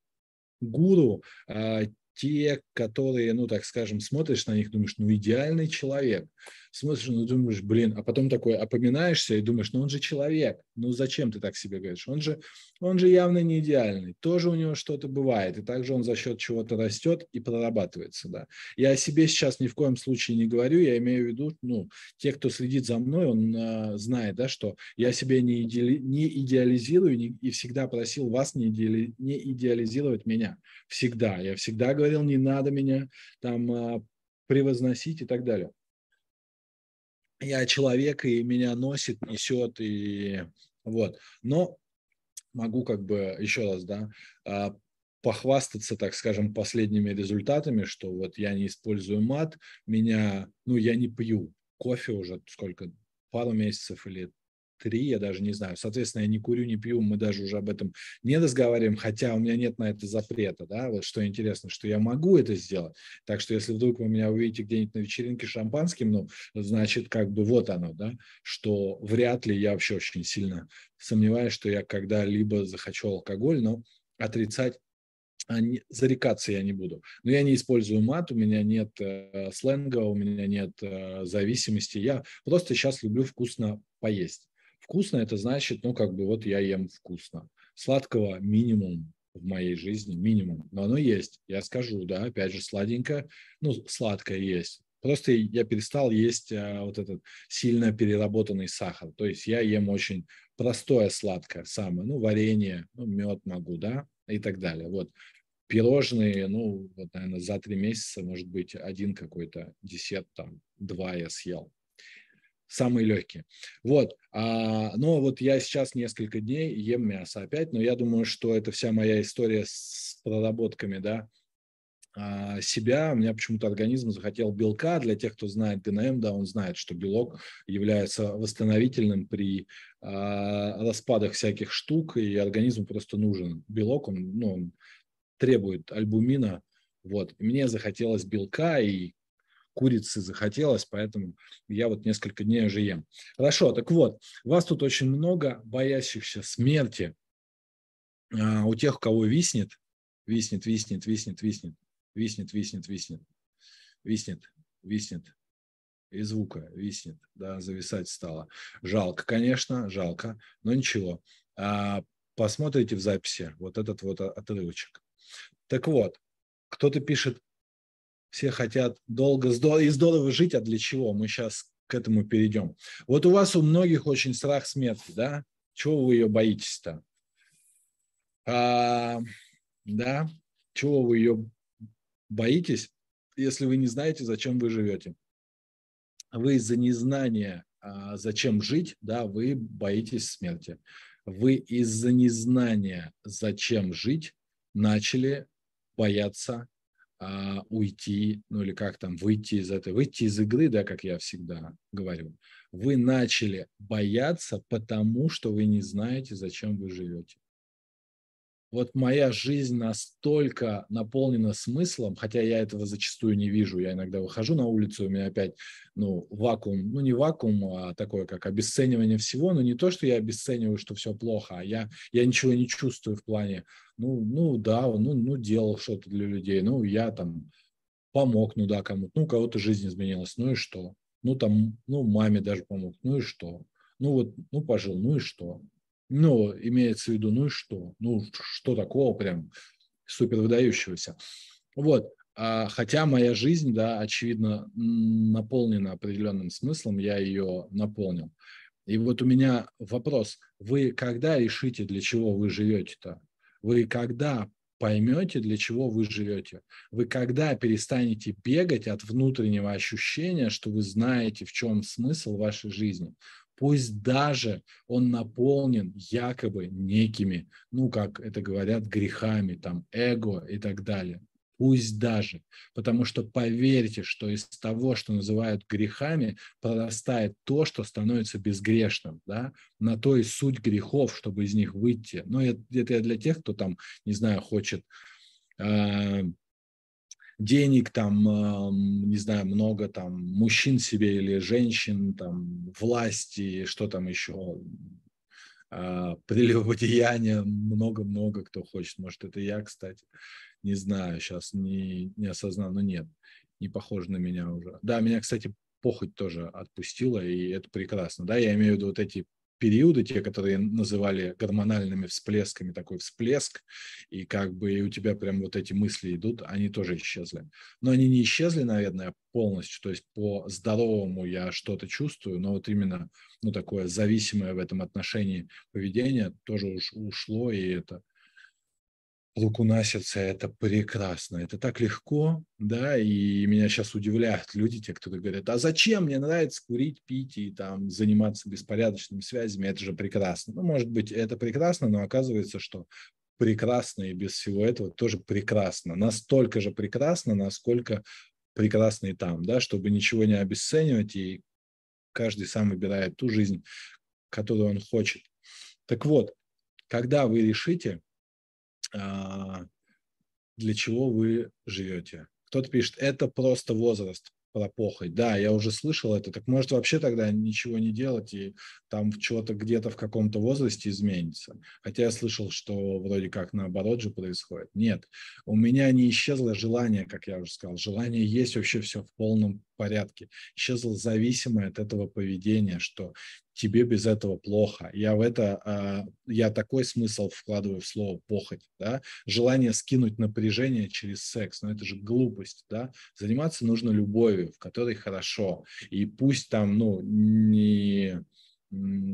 гуру, а, те, которые, ну, так скажем, смотришь на них, думаешь, ну, идеальный человек. Смотришь, ну, думаешь, блин, а потом такой опоминаешься и думаешь, ну, он же человек. Ну, зачем ты так себе говоришь? Он же, он же явно не идеальный. Тоже у него что-то бывает. И также он за счет чего-то растет и прорабатывается, да. Я о себе сейчас ни в коем случае не говорю. Я имею в виду, ну, те, кто следит за мной, он э, знает, да, что я себе не, идеали, не идеализирую не, и всегда просил вас не, идеали, не идеализировать меня. Всегда. Я всегда говорю, говорил, не надо меня там а, превозносить и так далее. Я человек, и меня носит, несет, и вот. Но могу как бы еще раз, да, а, похвастаться, так скажем, последними результатами, что вот я не использую мат, меня, ну, я не пью кофе уже сколько, пару месяцев или три, я даже не знаю. Соответственно, я не курю, не пью, мы даже уже об этом не разговариваем, хотя у меня нет на это запрета, да, вот что интересно, что я могу это сделать. Так что если вдруг вы меня увидите где-нибудь на вечеринке шампанским, ну, значит, как бы вот оно, да, что вряд ли я вообще очень сильно сомневаюсь, что я когда-либо захочу алкоголь, но отрицать а зарекаться я не буду. Но я не использую мат, у меня нет э, сленга, у меня нет э, зависимости. Я просто сейчас люблю вкусно поесть. Вкусно – это значит, ну, как бы вот я ем вкусно. Сладкого минимум в моей жизни, минимум. Но оно есть, я скажу, да, опять же, сладенькое, ну, сладкое есть. Просто я перестал есть а, вот этот сильно переработанный сахар. То есть я ем очень простое сладкое самое, ну, варенье, ну, мед могу, да, и так далее. Вот пирожные, ну, вот, наверное, за три месяца, может быть, один какой-то десерт, там, два я съел самые легкие. Вот. А, но вот я сейчас несколько дней ем мясо опять, но я думаю, что это вся моя история с проработками, да, а, себя. У меня почему-то организм захотел белка. Для тех, кто знает ГНМ, да, он знает, что белок является восстановительным при а, распадах всяких штук, и организму просто нужен белок, он, ну, он требует альбумина, вот. мне захотелось белка, и курицы захотелось, поэтому я вот несколько дней уже ем. Хорошо, так вот, вас тут очень много боящихся смерти. А, у тех, у кого виснет, виснет, виснет, виснет, виснет, виснет, виснет, виснет, виснет, виснет, и звука виснет, да, зависать стало. Жалко, конечно, жалко, но ничего. А, посмотрите в записи вот этот вот отрывочек. Так вот, кто-то пишет все хотят долго и здорово жить, а для чего? Мы сейчас к этому перейдем. Вот у вас у многих очень страх смерти, да? Чего вы ее боитесь-то? А, да? Чего вы ее боитесь, если вы не знаете, зачем вы живете? Вы из-за незнания, а, зачем жить, да, вы боитесь смерти. Вы из-за незнания, зачем жить, начали бояться а, уйти, ну или как там, выйти из этой, выйти из игры, да, как я всегда говорю, вы начали бояться, потому что вы не знаете, зачем вы живете вот моя жизнь настолько наполнена смыслом, хотя я этого зачастую не вижу. Я иногда выхожу на улицу, у меня опять ну, вакуум, ну не вакуум, а такое как обесценивание всего, но не то, что я обесцениваю, что все плохо, а я, я ничего не чувствую в плане, ну, ну да, ну, ну делал что-то для людей, ну я там помог, ну да, кому-то, ну у кого-то жизнь изменилась, ну и что? Ну там, ну маме даже помог, ну и что? Ну вот, ну пожил, ну и что? Ну, имеется в виду, ну и что? Ну, что такого прям супер выдающегося? Вот. А, хотя моя жизнь, да, очевидно, наполнена определенным смыслом, я ее наполнил. И вот у меня вопрос, вы когда решите, для чего вы живете-то? Вы когда поймете, для чего вы живете? Вы когда перестанете бегать от внутреннего ощущения, что вы знаете, в чем смысл вашей жизни? пусть даже он наполнен якобы некими, ну, как это говорят, грехами, там, эго и так далее. Пусть даже. Потому что поверьте, что из того, что называют грехами, прорастает то, что становится безгрешным. Да? На то и суть грехов, чтобы из них выйти. Но это, это для тех, кто там, не знаю, хочет а, денег, там, эм, не знаю, много там мужчин себе или женщин, там, власти, что там еще, а, прелюбодеяния, много-много кто хочет. Может, это я, кстати, не знаю, сейчас не, не осознал, но нет, не похоже на меня уже. Да, меня, кстати, похоть тоже отпустила, и это прекрасно. Да, я имею в виду вот эти периоды, те, которые называли гормональными всплесками, такой всплеск, и как бы и у тебя прям вот эти мысли идут, они тоже исчезли. Но они не исчезли, наверное, полностью, то есть по здоровому я что-то чувствую, но вот именно ну, такое зависимое в этом отношении поведение тоже уж ушло, и это лукунаситься – это прекрасно, это так легко, да, и меня сейчас удивляют люди, те, которые говорят, а зачем мне нравится курить, пить и там заниматься беспорядочными связями, это же прекрасно. Ну, может быть, это прекрасно, но оказывается, что прекрасно и без всего этого тоже прекрасно. Настолько же прекрасно, насколько прекрасно и там, да, чтобы ничего не обесценивать, и каждый сам выбирает ту жизнь, которую он хочет. Так вот, когда вы решите – а, для чего вы живете. Кто-то пишет, это просто возраст пропохой. Да, я уже слышал это. Так может вообще тогда ничего не делать и там что то где-то в каком-то возрасте изменится. Хотя я слышал, что вроде как наоборот же происходит. Нет, у меня не исчезло желание, как я уже сказал. Желание есть вообще все в полном порядке. Исчезла зависимость от этого поведения, что тебе без этого плохо. Я в это, а, я такой смысл вкладываю в слово похоть, да, желание скинуть напряжение через секс, но ну, это же глупость, да. Заниматься нужно любовью, в которой хорошо, и пусть там, ну, не, ну,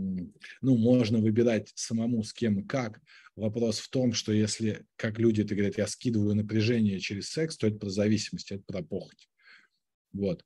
можно выбирать самому с кем и как. Вопрос в том, что если, как люди это говорят, я скидываю напряжение через секс, то это про зависимость, это про похоть. Вот.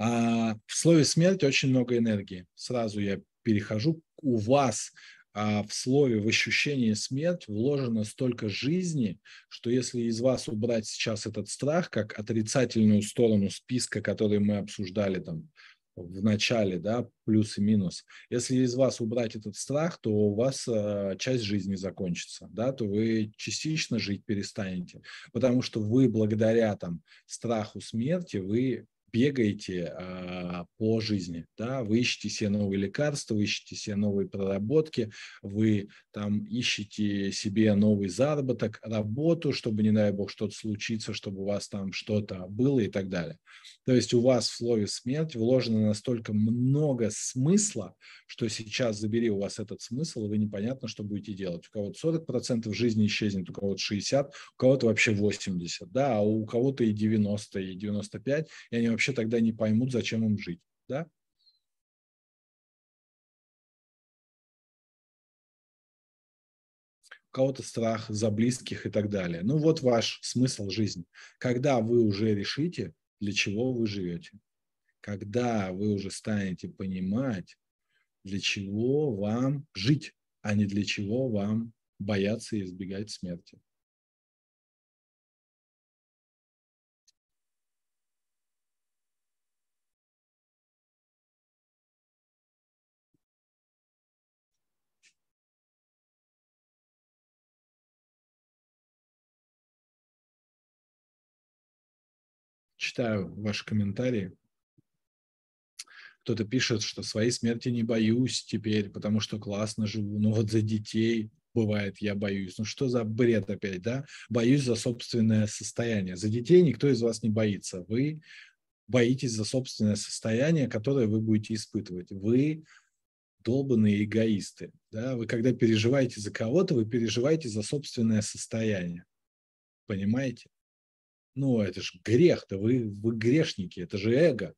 А, в слове смерть очень много энергии. Сразу я перехожу. У вас а, в слове, в ощущении смерть вложено столько жизни, что если из вас убрать сейчас этот страх как отрицательную сторону списка, который мы обсуждали там в начале, да, плюс и минус. Если из вас убрать этот страх, то у вас э, часть жизни закончится, да, то вы частично жить перестанете, потому что вы благодаря там страху смерти вы бегаете а, по жизни, да, вы ищете себе новые лекарства, вы ищете себе новые проработки, вы там ищете себе новый заработок, работу, чтобы, не дай бог, что-то случится, чтобы у вас там что-то было и так далее. То есть у вас в слове «смерть» вложено настолько много смысла, что сейчас забери у вас этот смысл, и вы непонятно, что будете делать. У кого-то 40% жизни исчезнет, у кого-то 60%, у кого-то вообще 80%, да, а у кого-то и 90%, и 95%, и они вообще тогда не поймут, зачем им жить, да? у кого-то страх за близких и так далее. Ну вот ваш смысл жизни. Когда вы уже решите, для чего вы живете. Когда вы уже станете понимать, для чего вам жить, а не для чего вам бояться и избегать смерти. читаю ваши комментарии. Кто-то пишет, что своей смерти не боюсь теперь, потому что классно живу. Ну вот за детей бывает, я боюсь. Ну что за бред опять, да? Боюсь за собственное состояние. За детей никто из вас не боится. Вы боитесь за собственное состояние, которое вы будете испытывать. Вы долбанные эгоисты. Да? Вы когда переживаете за кого-то, вы переживаете за собственное состояние. Понимаете? Ну, это же грех да, вы, вы грешники, это же эго.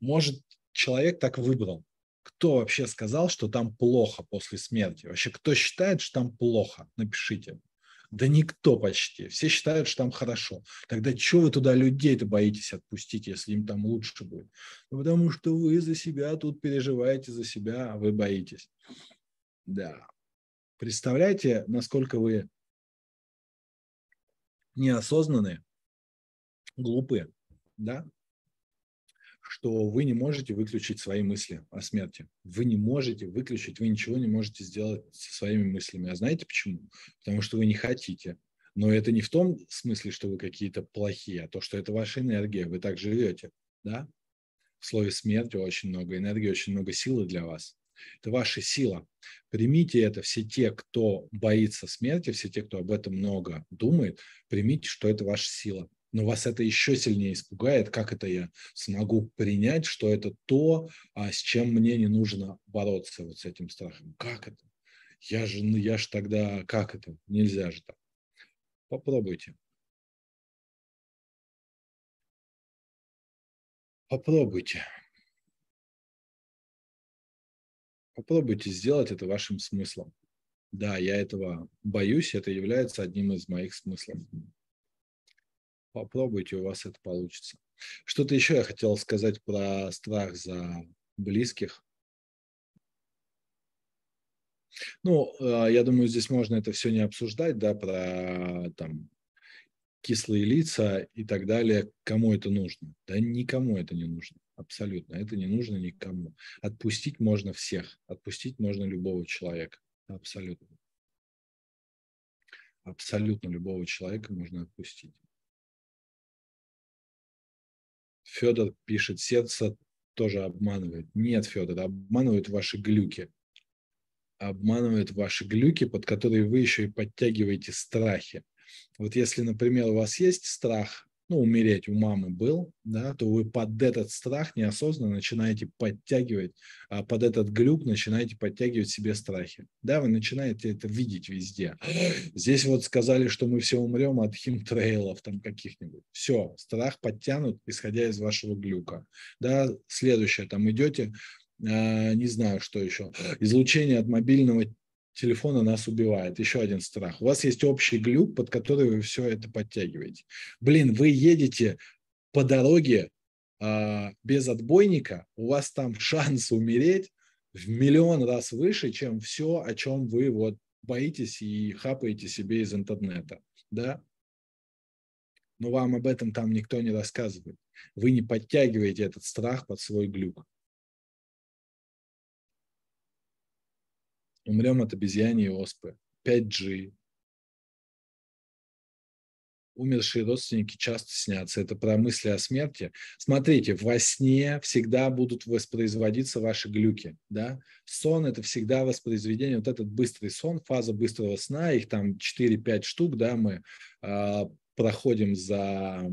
Может, человек так выбрал. Кто вообще сказал, что там плохо после смерти? Вообще, кто считает, что там плохо? Напишите. Да никто почти. Все считают, что там хорошо. Тогда чего вы туда людей-то боитесь отпустить, если им там лучше будет? Ну, потому что вы за себя тут переживаете, за себя, а вы боитесь. Да. Представляете, насколько вы неосознанные, глупы, да, что вы не можете выключить свои мысли о смерти. Вы не можете выключить, вы ничего не можете сделать со своими мыслями. А знаете почему? Потому что вы не хотите. Но это не в том смысле, что вы какие-то плохие, а то, что это ваша энергия, вы так живете. Да? В слове смерти очень много энергии, очень много силы для вас. Это ваша сила. Примите это все те, кто боится смерти, все те, кто об этом много думает, примите, что это ваша сила но вас это еще сильнее испугает, как это я смогу принять, что это то, а, с чем мне не нужно бороться вот с этим страхом. Как это? Я же, ну я же тогда, как это? Нельзя же так. Попробуйте. Попробуйте. Попробуйте сделать это вашим смыслом. Да, я этого боюсь, это является одним из моих смыслов попробуйте, у вас это получится. Что-то еще я хотел сказать про страх за близких. Ну, э, я думаю, здесь можно это все не обсуждать, да, про там кислые лица и так далее. Кому это нужно? Да никому это не нужно. Абсолютно. Это не нужно никому. Отпустить можно всех. Отпустить можно любого человека. Абсолютно. Абсолютно любого человека можно отпустить. Федор пишет, сердце тоже обманывает. Нет, Федор, обманывают ваши глюки. Обманывают ваши глюки, под которые вы еще и подтягиваете страхи. Вот если, например, у вас есть страх ну, умереть у мамы был, да, то вы под этот страх неосознанно начинаете подтягивать, а, под этот глюк начинаете подтягивать себе страхи. Да, вы начинаете это видеть везде. Здесь вот сказали, что мы все умрем от химтрейлов там каких-нибудь. Все, страх подтянут, исходя из вашего глюка. Да, следующее, там идете, а, не знаю, что еще, излучение от мобильного телефона нас убивает. Еще один страх. У вас есть общий глюк, под который вы все это подтягиваете. Блин, вы едете по дороге а, без отбойника, у вас там шанс умереть в миллион раз выше, чем все, о чем вы вот боитесь и хапаете себе из интернета. Да? Но вам об этом там никто не рассказывает. Вы не подтягиваете этот страх под свой глюк. умрем от обезьяньей оспы, 5G. Умершие родственники часто снятся. Это про мысли о смерти. Смотрите, во сне всегда будут воспроизводиться ваши глюки. Да? Сон – это всегда воспроизведение. Вот этот быстрый сон, фаза быстрого сна, их там 4-5 штук, да, мы а, проходим за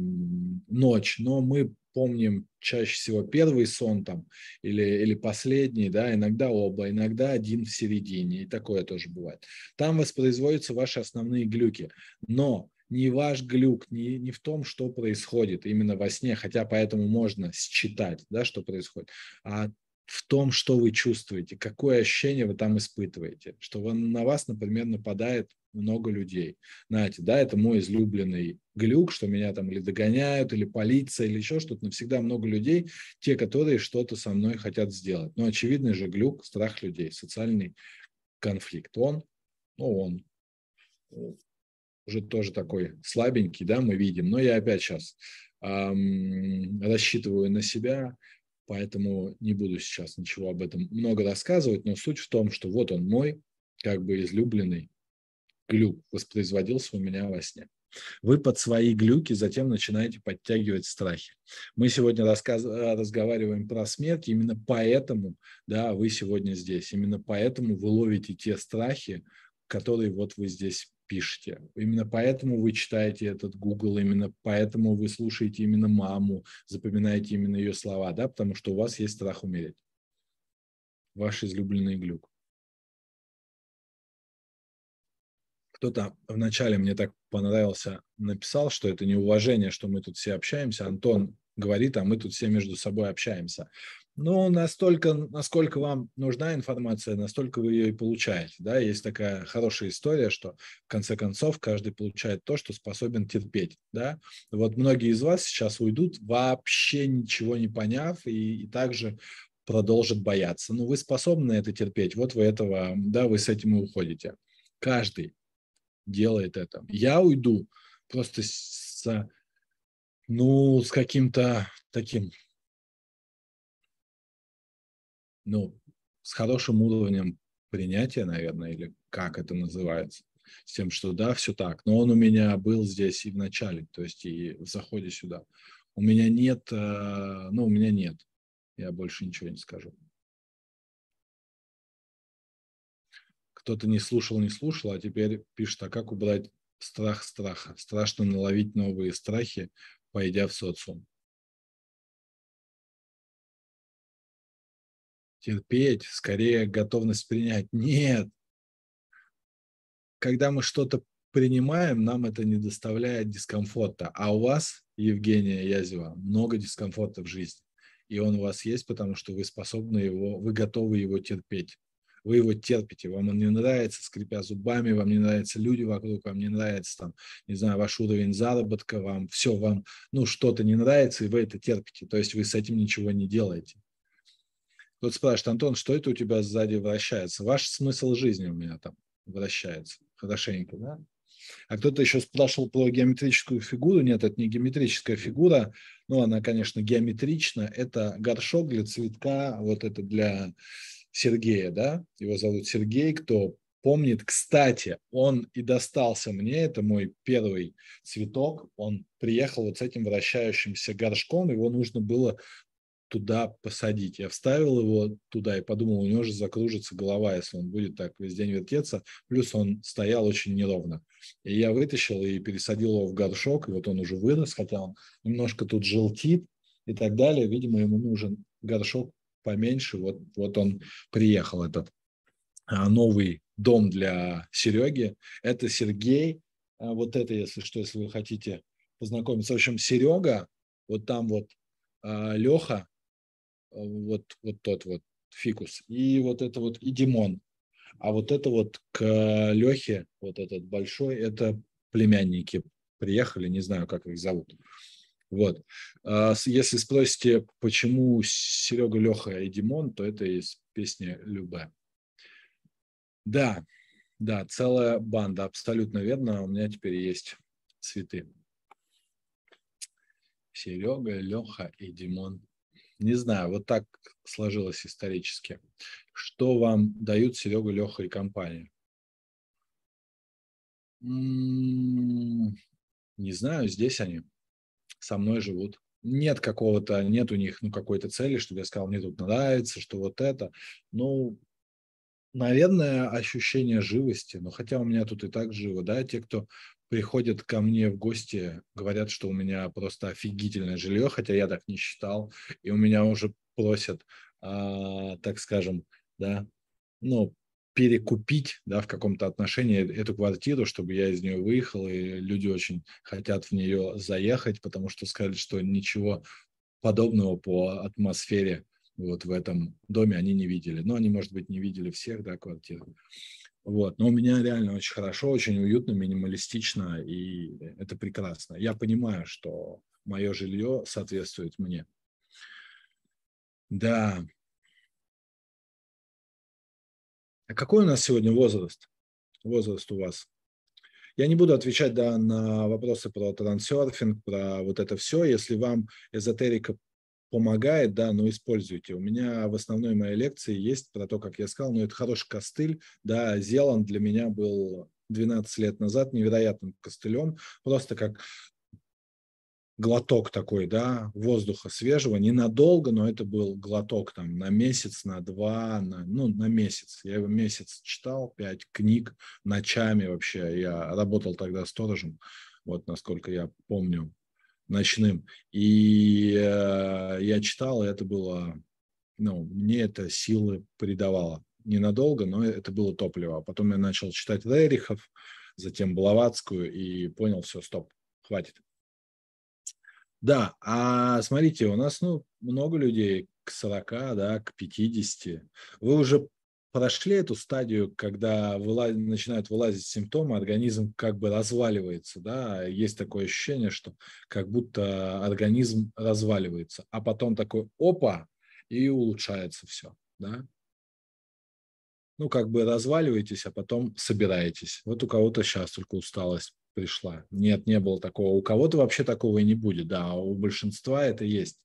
ночь, но мы помним чаще всего первый сон там или, или последний, да, иногда оба, иногда один в середине, и такое тоже бывает. Там воспроизводятся ваши основные глюки, но не ваш глюк, не, не в том, что происходит именно во сне, хотя поэтому можно считать, да, что происходит, а в том, что вы чувствуете, какое ощущение вы там испытываете, что вы, на вас, например, нападает много людей. Знаете, да, это мой излюбленный глюк, что меня там или догоняют, или полиция, или еще что-то. но всегда много людей, те, которые что-то со мной хотят сделать. Но очевидный же глюк – страх людей, социальный конфликт. Он, ну, он э, уже тоже такой слабенький, да, мы видим. Но я опять сейчас эм, рассчитываю на себя, поэтому не буду сейчас ничего об этом много рассказывать, но суть в том, что вот он мой, как бы излюбленный глюк воспроизводился у меня во сне. Вы под свои глюки затем начинаете подтягивать страхи. Мы сегодня рассказ... Э, разговариваем про смерть, именно поэтому да, вы сегодня здесь, именно поэтому вы ловите те страхи, которые вот вы здесь пишете. Именно поэтому вы читаете этот Google, именно поэтому вы слушаете именно маму, запоминаете именно ее слова, да, потому что у вас есть страх умереть. Ваш излюбленный глюк. кто-то вначале мне так понравился, написал, что это неуважение, что мы тут все общаемся. Антон говорит, а мы тут все между собой общаемся. Ну, настолько, насколько вам нужна информация, настолько вы ее и получаете. Да? Есть такая хорошая история, что в конце концов каждый получает то, что способен терпеть. Да? Вот многие из вас сейчас уйдут, вообще ничего не поняв, и, и также продолжат бояться. Но ну, вы способны это терпеть, вот вы этого, да, вы с этим и уходите. Каждый делает это. Я уйду просто с, ну, с каким-то таким, ну, с хорошим уровнем принятия, наверное, или как это называется, с тем, что да, все так, но он у меня был здесь и в начале, то есть и в заходе сюда. У меня нет, э, ну, у меня нет, я больше ничего не скажу. кто-то не слушал, не слушал, а теперь пишет, а как убрать страх страха? Страшно наловить новые страхи, пойдя в социум. терпеть, скорее готовность принять. Нет. Когда мы что-то принимаем, нам это не доставляет дискомфорта. А у вас, Евгения Язева, много дискомфорта в жизни. И он у вас есть, потому что вы способны его, вы готовы его терпеть вы его терпите, вам он не нравится, скрипя зубами, вам не нравятся люди вокруг, вам не нравится, там, не знаю, ваш уровень заработка, вам все, вам, ну, что-то не нравится, и вы это терпите, то есть вы с этим ничего не делаете. кто спрашивает, Антон, что это у тебя сзади вращается? Ваш смысл жизни у меня там вращается. Хорошенько, да? А кто-то еще спрашивал про геометрическую фигуру. Нет, это не геометрическая фигура. Ну, она, конечно, геометрична. Это горшок для цветка. Вот это для Сергея, да, его зовут Сергей, кто помнит. Кстати, он и достался мне, это мой первый цветок. Он приехал вот с этим вращающимся горшком, его нужно было туда посадить. Я вставил его туда и подумал, у него же закружится голова, если он будет так весь день вертеться. Плюс он стоял очень неровно. И я вытащил и пересадил его в горшок, и вот он уже вырос, хотя он немножко тут желтит и так далее. Видимо, ему нужен горшок поменьше. Вот, вот он приехал, этот а, новый дом для Сереги. Это Сергей. А, вот это, если что, если вы хотите познакомиться. В общем, Серега, вот там вот а, Леха, вот, вот тот вот фикус, и вот это вот, и Димон. А вот это вот к Лехе, вот этот большой, это племянники приехали, не знаю, как их зовут. Вот. А если спросите, почему Серега, Леха и Димон, то это из песни «Любе». Да, да, целая банда, абсолютно верно. У меня теперь есть цветы. Серега, Леха и Димон. Не знаю, вот так сложилось исторически. Что вам дают Серега, Леха и компания? М-м, не знаю, здесь они со мной живут. Нет какого-то, нет у них ну, какой-то цели, чтобы я сказал, мне тут нравится, что вот это. Ну, наверное, ощущение живости. Но хотя у меня тут и так живо, да, те, кто приходят ко мне в гости, говорят, что у меня просто офигительное жилье, хотя я так не считал, и у меня уже просят, э, так скажем, да, ну, перекупить да, в каком-то отношении э, эту квартиру, чтобы я из нее выехал, и люди очень хотят в нее заехать, потому что сказали, что ничего подобного по атмосфере вот в этом доме они не видели. Но они, может быть, не видели всех да, квартир. Вот. Но у меня реально очень хорошо, очень уютно, минималистично, и это прекрасно. Я понимаю, что мое жилье соответствует мне. Да, а какой у нас сегодня возраст? Возраст у вас? Я не буду отвечать да, на вопросы про трансерфинг, про вот это все. Если вам эзотерика помогает, да, но ну, используйте. У меня в основной моей лекции есть про то, как я сказал, но ну, это хороший костыль. Да, Зеланд для меня был 12 лет назад невероятным костылем, просто как глоток такой, да, воздуха свежего, ненадолго, но это был глоток там на месяц, на два, на, ну, на месяц. Я его месяц читал, пять книг ночами вообще. Я работал тогда сторожем, вот насколько я помню, ночным. И э, я читал, и это было, ну, мне это силы придавало. Ненадолго, но это было топливо. А потом я начал читать Рерихов, затем Блаватскую и понял, все, стоп, хватит да, а смотрите, у нас ну, много людей к 40, да, к 50. Вы уже прошли эту стадию, когда выла... начинают вылазить симптомы, организм как бы разваливается, да, а есть такое ощущение, что как будто организм разваливается, а потом такой опа, и улучшается все, да. Ну, как бы разваливаетесь, а потом собираетесь. Вот у кого-то сейчас только усталость пришла. Нет, не было такого. У кого-то вообще такого и не будет, да, а у большинства это есть.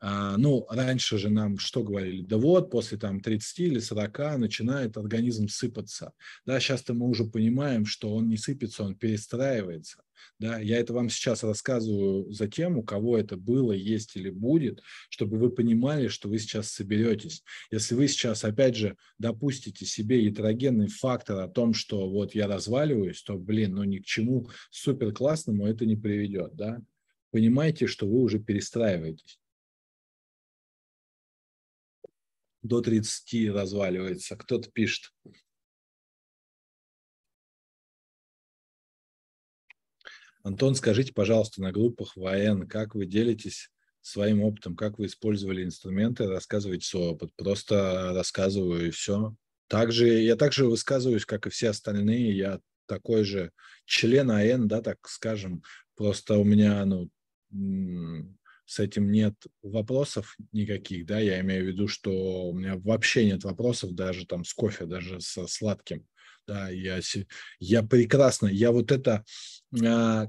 А, ну, раньше же нам что говорили? Да вот, после там 30 или 40 начинает организм сыпаться. Да, сейчас-то мы уже понимаем, что он не сыпется, он перестраивается. Да, я это вам сейчас рассказываю за тем, у кого это было, есть или будет, чтобы вы понимали, что вы сейчас соберетесь. Если вы сейчас, опять же, допустите себе ятрогенный фактор о том, что вот я разваливаюсь, то, блин, ну ни к чему супер классному это не приведет. Да? Понимаете, что вы уже перестраиваетесь. до 30 разваливается. Кто-то пишет. Антон, скажите, пожалуйста, на группах ВН, как вы делитесь своим опытом, как вы использовали инструменты, рассказывайте свой опыт. Просто рассказываю и все. Также, я также высказываюсь, как и все остальные. Я такой же член АН, да, так скажем. Просто у меня, ну, с этим нет вопросов никаких, да, я имею в виду, что у меня вообще нет вопросов даже там с кофе, даже со сладким, да, я, я прекрасно, я вот это, а,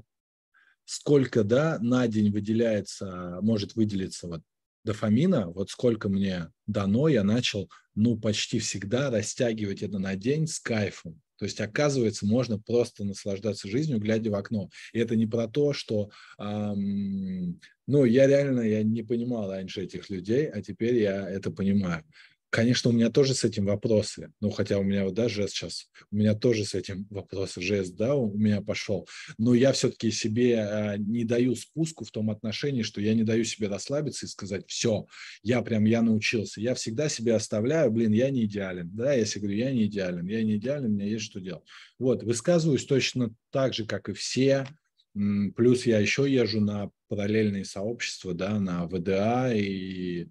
сколько, да, на день выделяется, может выделиться вот дофамина, вот сколько мне дано, я начал, ну, почти всегда растягивать это на день с кайфом, то есть, оказывается, можно просто наслаждаться жизнью, глядя в окно. И это не про то, что эм, ну, я реально я не понимал раньше этих людей, а теперь я это понимаю. Конечно, у меня тоже с этим вопросы. Ну, хотя у меня вот, да, жест сейчас, у меня тоже с этим вопросы, жест, да, у меня пошел. Но я все-таки себе э, не даю спуску в том отношении, что я не даю себе расслабиться и сказать, все, я прям, я научился. Я всегда себе оставляю, блин, я не идеален, да, я себе говорю, я не идеален, я не идеален, у меня есть что делать. Вот, высказываюсь точно так же, как и все, Плюс я еще езжу на параллельные сообщества, да, на ВДА и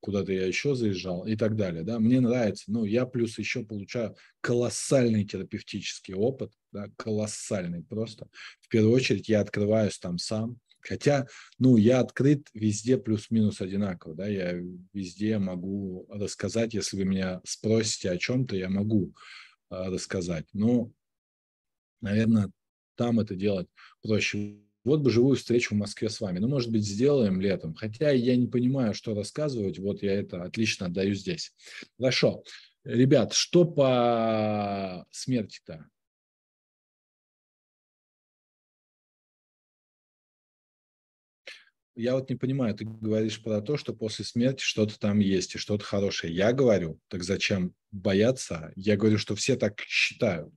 куда-то я еще заезжал и так далее, да, мне нравится, ну, я плюс еще получаю колоссальный терапевтический опыт, да, колоссальный просто, в первую очередь я открываюсь там сам, хотя, ну, я открыт везде плюс-минус одинаково, да, я везде могу рассказать, если вы меня спросите о чем-то, я могу э, рассказать, но, наверное, там это делать проще вот бы живую встречу в Москве с вами. Ну, может быть, сделаем летом. Хотя я не понимаю, что рассказывать. Вот я это отлично отдаю здесь. Хорошо. Ребят, что по смерти-то? Я вот не понимаю, ты говоришь про то, что после смерти что-то там есть и что-то хорошее. Я говорю, так зачем бояться? Я говорю, что все так считают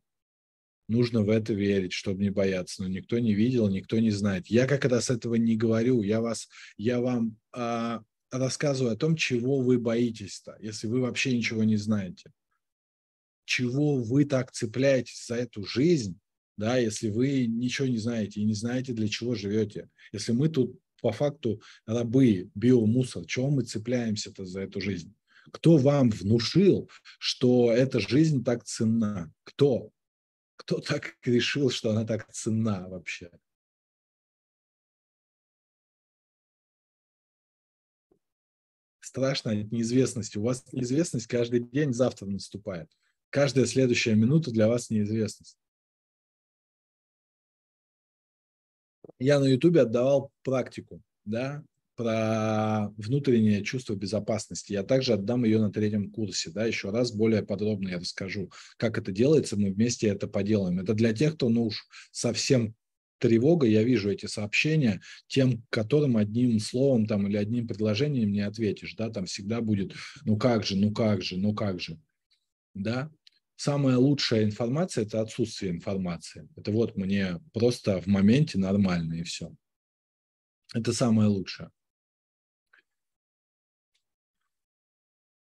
нужно в это верить, чтобы не бояться. Но никто не видел, никто не знает. Я как раз этого не говорю. Я, вас, я вам э, рассказываю о том, чего вы боитесь-то, если вы вообще ничего не знаете. Чего вы так цепляетесь за эту жизнь, да, если вы ничего не знаете и не знаете, для чего живете. Если мы тут по факту рабы, биомусор, чего мы цепляемся-то за эту жизнь? Кто вам внушил, что эта жизнь так ценна? Кто? кто так решил, что она так ценна вообще? Страшно от неизвестности. У вас неизвестность каждый день завтра наступает. Каждая следующая минута для вас неизвестность. Я на Ютубе отдавал практику, да, про внутреннее чувство безопасности. Я также отдам ее на третьем курсе, да, еще раз более подробно я расскажу, как это делается, мы вместе это поделаем. Это для тех, кто, ну уж совсем тревога, я вижу эти сообщения, тем, которым одним словом там или одним предложением не ответишь, да, там всегда будет, ну как же, ну как же, ну как же, да. Самая лучшая информация – это отсутствие информации. Это вот мне просто в моменте нормально и все. Это самое лучшее.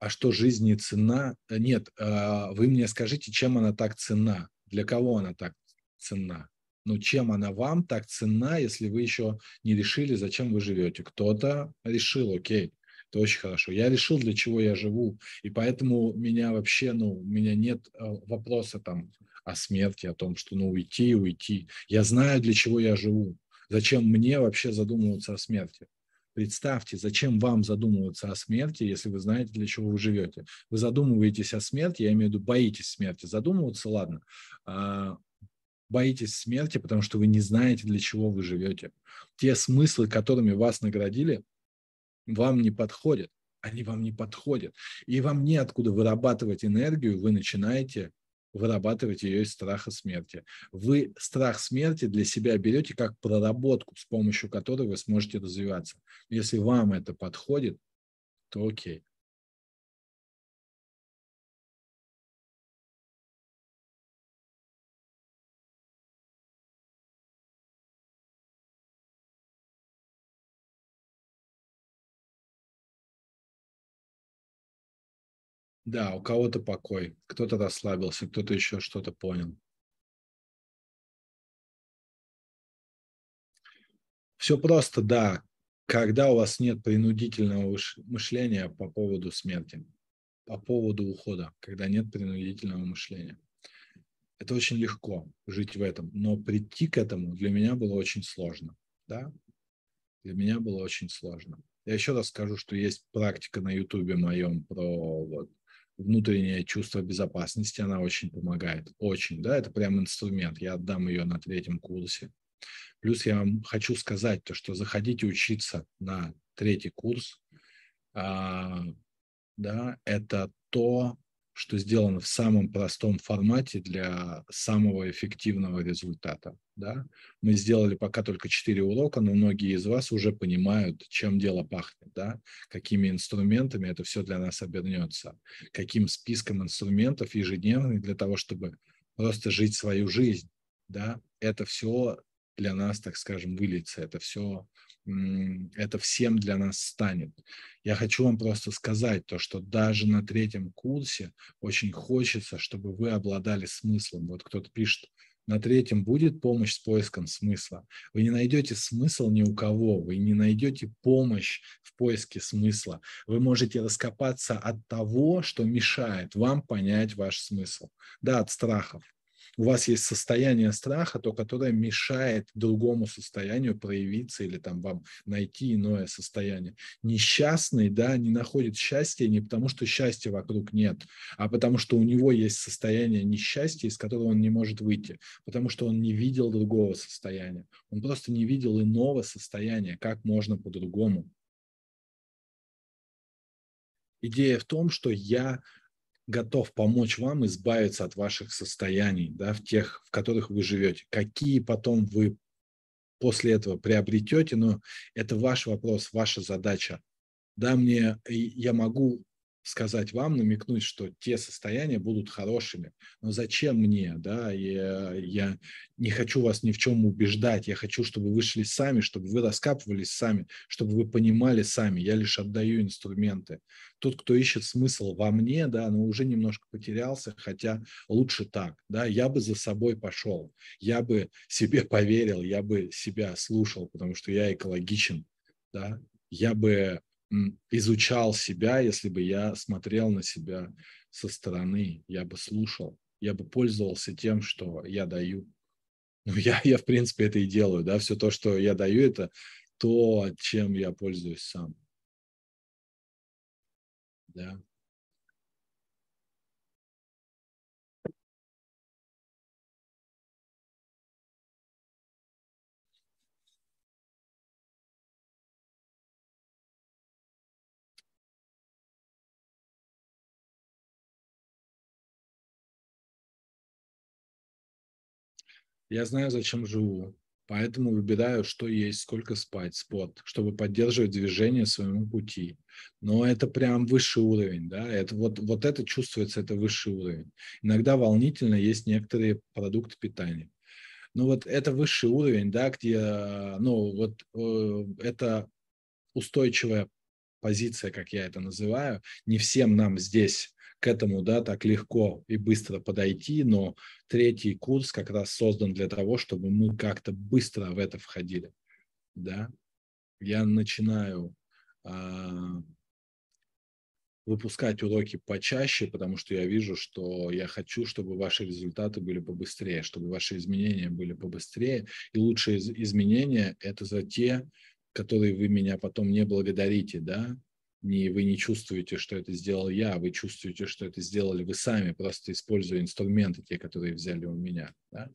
а что жизни цена? «Э, нет, а, вы мне скажите, чем она так цена? Для кого она так цена? Ну, чем она вам так цена, если вы еще не решили, зачем вы живете? Кто-то решил, окей, это очень хорошо. Я решил, для чего я живу, и поэтому меня вообще, ну, у меня нет э, вопроса там о смерти, о том, что, ну, уйти, уйти. Я знаю, для чего я живу. Зачем мне вообще задумываться о смерти? Представьте, зачем вам задумываться о смерти, если вы знаете, для чего вы живете. Вы задумываетесь о смерти, я имею в виду, боитесь смерти. Задумываться, ладно. А, боитесь смерти, потому что вы не знаете, для чего вы живете. Те смыслы, которыми вас наградили, вам не подходят. Они вам не подходят. И вам неоткуда вырабатывать энергию, вы начинаете вырабатывать ее из страха смерти. Вы страх смерти для себя берете как проработку, с помощью которой вы сможете развиваться. Если вам это подходит, то окей. Да, у кого-то покой, кто-то расслабился, кто-то еще что-то понял. Все просто, да, когда у вас нет принудительного мышления по поводу смерти, по поводу ухода, когда нет принудительного мышления. Это очень легко жить в этом, но прийти к этому для меня было очень сложно. Да? Для меня было очень сложно. Я еще раз скажу, что есть практика на Ютубе моем про вот, внутреннее чувство безопасности, она очень помогает, очень, да, это прям инструмент, я отдам ее на третьем курсе. Плюс я вам хочу сказать то, что заходите учиться на третий курс, а, да, это то, что сделано в самом простом формате для самого эффективного результата. Да? Мы сделали пока только 4 урока, но многие из вас уже понимают, чем дело пахнет, да? какими инструментами это все для нас обернется, каким списком инструментов ежедневных для того, чтобы просто жить свою жизнь. Да? Это все для нас, так скажем, выльется, это все это всем для нас станет. Я хочу вам просто сказать то, что даже на третьем курсе очень хочется, чтобы вы обладали смыслом. Вот кто-то пишет, на третьем будет помощь с поиском смысла. Вы не найдете смысл ни у кого, вы не найдете помощь в поиске смысла. Вы можете раскопаться от того, что мешает вам понять ваш смысл. Да, от страхов, у вас есть состояние страха, то которое мешает другому состоянию проявиться или там вам найти иное состояние. Несчастный, да, не находит счастья не потому, что счастья вокруг нет, а потому что у него есть состояние несчастья, из которого он не может выйти, потому что он не видел другого состояния. Он просто не видел иного состояния, как можно по-другому. Идея в том, что я готов помочь вам избавиться от ваших состояний, да, в тех, в которых вы живете. Какие потом вы после этого приобретете, но это ваш вопрос, ваша задача. Да, мне, я могу сказать вам, намекнуть, что те состояния будут хорошими. Но зачем мне, да, я, я не хочу вас ни в чем убеждать, я хочу, чтобы вы шли сами, чтобы вы раскапывались сами, чтобы вы понимали сами, я лишь отдаю инструменты. Тот, кто ищет смысл во мне, да, но уже немножко потерялся, хотя лучше так, да, я бы за собой пошел, я бы себе поверил, я бы себя слушал, потому что я экологичен, да, я бы изучал себя, если бы я смотрел на себя со стороны, я бы слушал, я бы пользовался тем, что я даю. Ну, я, я в принципе, это и делаю, да, все то, что я даю, это то, чем я пользуюсь сам. Да. Я знаю, зачем живу, поэтому выбираю, что есть, сколько спать, спорт, чтобы поддерживать движение своему пути. Но это прям высший уровень, да, это вот, вот это чувствуется, это высший уровень. Иногда волнительно есть некоторые продукты питания. Ну вот это высший уровень, да, где, а, ну вот э, это устойчивая позиция, как я это называю, не всем нам здесь к этому да, так легко и быстро подойти, но третий курс как раз создан для того, чтобы мы как-то быстро в это входили. Да? Я начинаю а, выпускать уроки почаще, потому что я вижу, что я хочу, чтобы ваши результаты были побыстрее, чтобы ваши изменения были побыстрее. И лучшие изменения – это за те, которые вы меня потом не благодарите, да, не, вы не чувствуете, что это сделал я, а вы чувствуете, что это сделали вы сами, просто используя инструменты, те, которые взяли у меня. Да?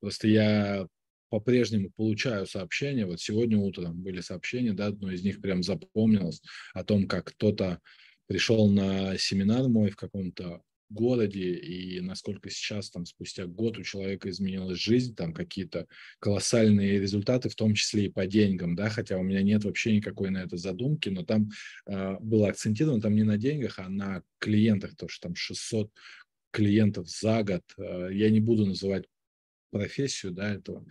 Просто я по-прежнему получаю сообщения. Вот сегодня утром были сообщения, да, одно из них прям запомнилось о том, как кто-то пришел на семинар мой в каком-то Голоде и насколько сейчас, там, спустя год у человека изменилась жизнь, там, какие-то колоссальные результаты, в том числе и по деньгам, да, хотя у меня нет вообще никакой на это задумки, но там э, было акцентировано, там не на деньгах, а на клиентах, то, что там 600 клиентов за год, э, я не буду называть профессию, да, этого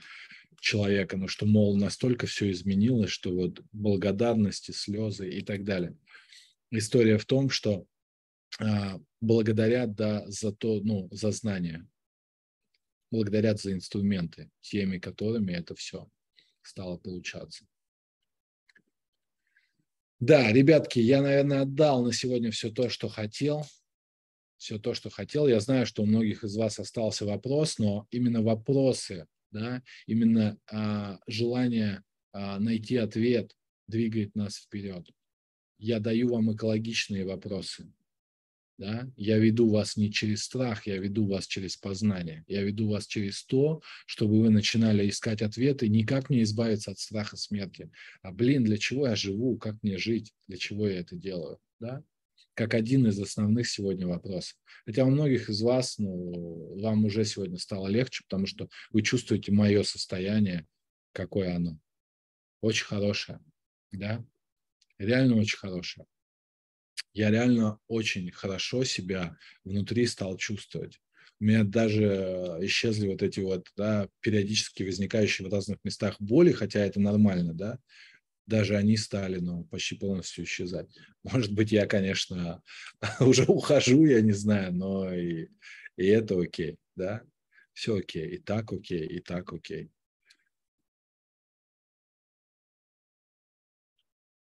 человека, но что, мол, настолько все изменилось, что вот благодарности, слезы и так далее. История в том, что а, благодарят да, за то, ну, за знания, благодарят за инструменты, теми которыми это все стало получаться. Да, ребятки, я, наверное, отдал на сегодня все то, что хотел. Все то, что хотел. Я знаю, что у многих из вас остался вопрос, но именно вопросы, да, именно а, желание а, найти ответ двигает нас вперед. Я даю вам экологичные вопросы да? Я веду вас не через страх, я веду вас через познание. Я веду вас через то, чтобы вы начинали искать ответы, никак не избавиться от страха смерти, а, блин, для чего я живу, как мне жить, для чего я это делаю. Да? Как один из основных сегодня вопросов. Хотя у многих из вас, ну, вам уже сегодня стало легче, потому что вы чувствуете мое состояние, какое оно. Очень хорошее, да? Реально очень хорошее я реально очень хорошо себя внутри стал чувствовать. У меня даже исчезли вот эти вот да, периодически возникающие в разных местах боли, хотя это нормально, да, даже они стали ну, почти полностью исчезать. Может быть, я, конечно, уже ухожу, я не знаю, но и, и это окей, да, все окей, и так окей, и так окей.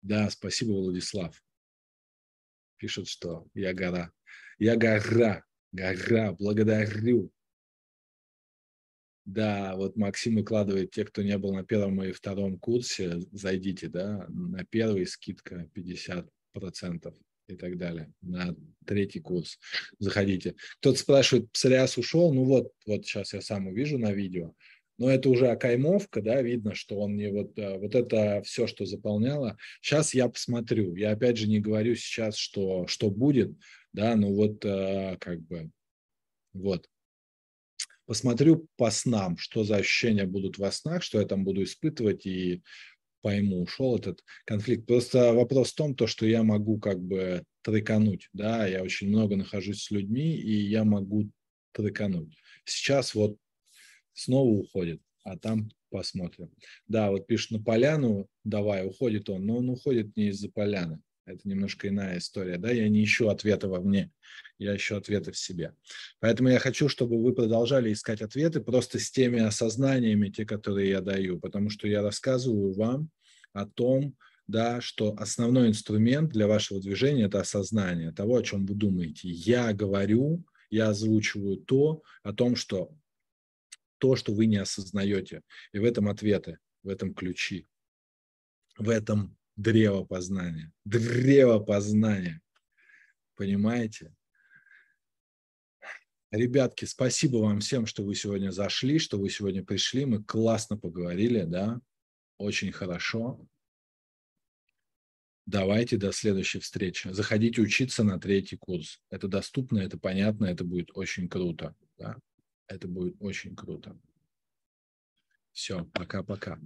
Да, спасибо, Владислав пишет, что я гора. Я гора, гора, благодарю. Да, вот Максим выкладывает, те, кто не был на первом и втором курсе, зайдите, да, на первый скидка 50% и так далее, на третий курс заходите. Кто-то спрашивает, псориаз ушел? Ну вот, вот сейчас я сам увижу на видео но это уже окаймовка, да, видно, что он не вот, э, вот это все, что заполняло. Сейчас я посмотрю, я опять же не говорю сейчас, что, что будет, да, ну вот э, как бы, вот. Посмотрю по снам, что за ощущения будут во снах, что я там буду испытывать и пойму, ушел этот конфликт. Просто вопрос в том, то, что я могу как бы трекануть, да, я очень много нахожусь с людьми, и я могу трекануть. Сейчас вот снова уходит, а там посмотрим. Да, вот пишет на поляну, давай, уходит он, но он уходит не из-за поляны. Это немножко иная история, да, я не ищу ответа во мне, я ищу ответы в себе. Поэтому я хочу, чтобы вы продолжали искать ответы просто с теми осознаниями, те, которые я даю, потому что я рассказываю вам о том, да, что основной инструмент для вашего движения – это осознание того, о чем вы думаете. Я говорю, я озвучиваю то, о том, что то, что вы не осознаете. И в этом ответы, в этом ключи, в этом древо познания. Древо познания. Понимаете? Ребятки, спасибо вам всем, что вы сегодня зашли, что вы сегодня пришли. Мы классно поговорили, да? Очень хорошо. Давайте до следующей встречи. Заходите учиться на третий курс. Это доступно, это понятно, это будет очень круто. Да? Это будет очень круто. Все, пока-пока.